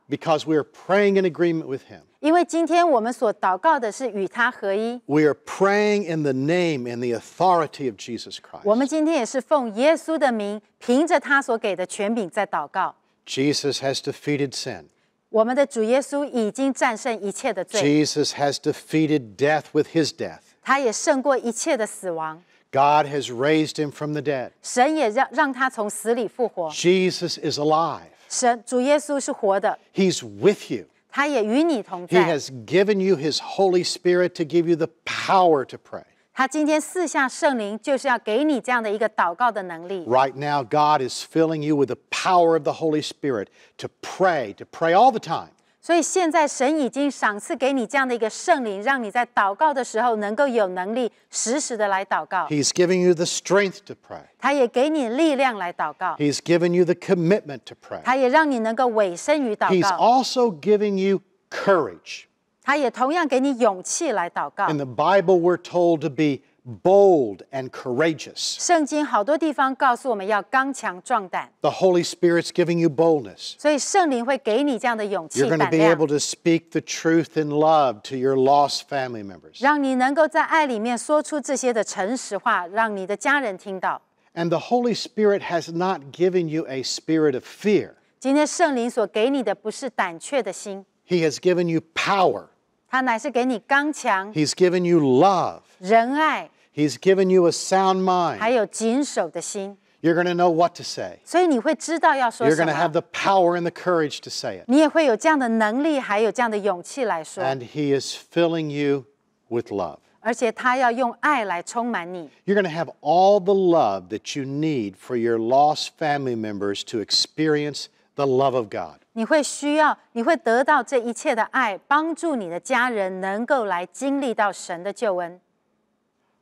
Because we are praying in agreement with Him. We are praying in the name and the authority of Jesus Christ. Jesus has defeated sin. Jesus has defeated death with his death. God has raised him from the dead. Jesus is alive. He's with you. He has given you his Holy Spirit to give you the power to pray. 他今天四下圣灵就是要给你这样的一个祷告的能力。Right now, God is filling you with the power of the Holy Spirit to pray, to pray all the time. 所以现在神已经赏赐给你这样的一个圣灵，让你在祷告的时候能够有能力实时的来祷告。He's giving you the strength to pray. 他也给你力量来祷告。He's given you the commitment to pray. 他也让你能够委身于祷告。He's also giving you courage. 他也同样给你勇气来祷告。In the Bible, we're told to be bold and courageous. 圣经好多地方告诉我们要刚强壮胆。The Holy Spirit's giving you boldness. 所以圣灵会给你这样的勇气 You're going to be able to speak the truth in love to your lost family members. 让你能够在爱里面说出这些的诚实话，让你的家人听到。And the Holy Spirit has not given you a spirit of fear. 今天圣灵所给你的不是胆怯的心。He has given you power. He's given you love. He's given you a sound mind. you are going to know what to say. you are going to have the power and the courage to say it. And He is filling you with love. you are going to have all the love that you need for your lost family members to experience the love of God. 你会需要，你会得到这一切的爱，帮助你的家人能够来经历到神的救恩。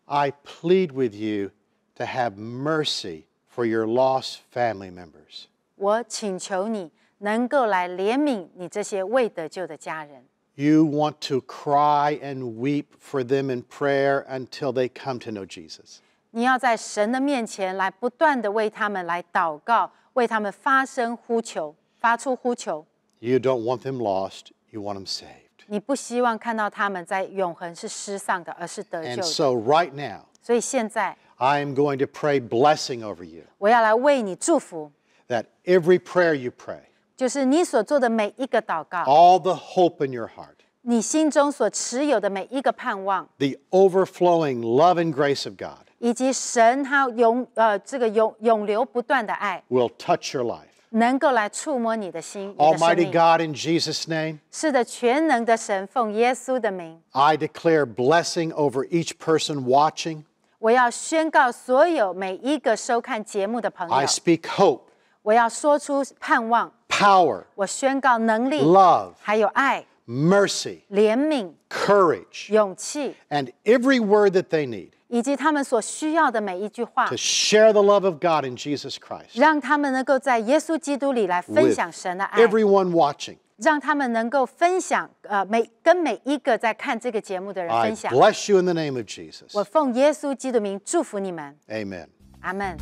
I plead with you to have mercy for your lost family members. 我请求你能够来怜悯你这些未得救的家人。You want to cry and weep for them in prayer until they come to know Jesus. 你要在神的面前来不断的为他们来祷告。为他们发声呼求，发出呼求。You don't want them lost. You want them saved. 你不希望看到他们在永恒是失丧的，而是得救的。And so right now. 所以现在。I am going to pray blessing over you. 我要来为你祝福。That every prayer you pray. 就是你所做的每一个祷告。All the hope in your heart. 你心中所持有的每一个盼望。The overflowing love and grace of God. 以及神他永呃这个永永流不断的爱 will touch your life. 能够来触摸你的心。Almighty God, in Jesus' name, declare blessing over each person watching. 我要宣告所有每一个收看节目的朋 I 友，speak hope, 我要说出盼望，power, 我宣告能力、Love 还有爱、mercy, 怜悯、courage, 勇气，and every word that they need. 以及他们所需要的每一句话，to share the love of God in Jesus Christ 让他们能够在耶稣基督里来分 with watching. 让他们能够分享呃每跟每一个在看这个节目的人 I 分享。bless you in the name of Jesus. 我奉耶稣基督名祝福你们。Amen. 阿门。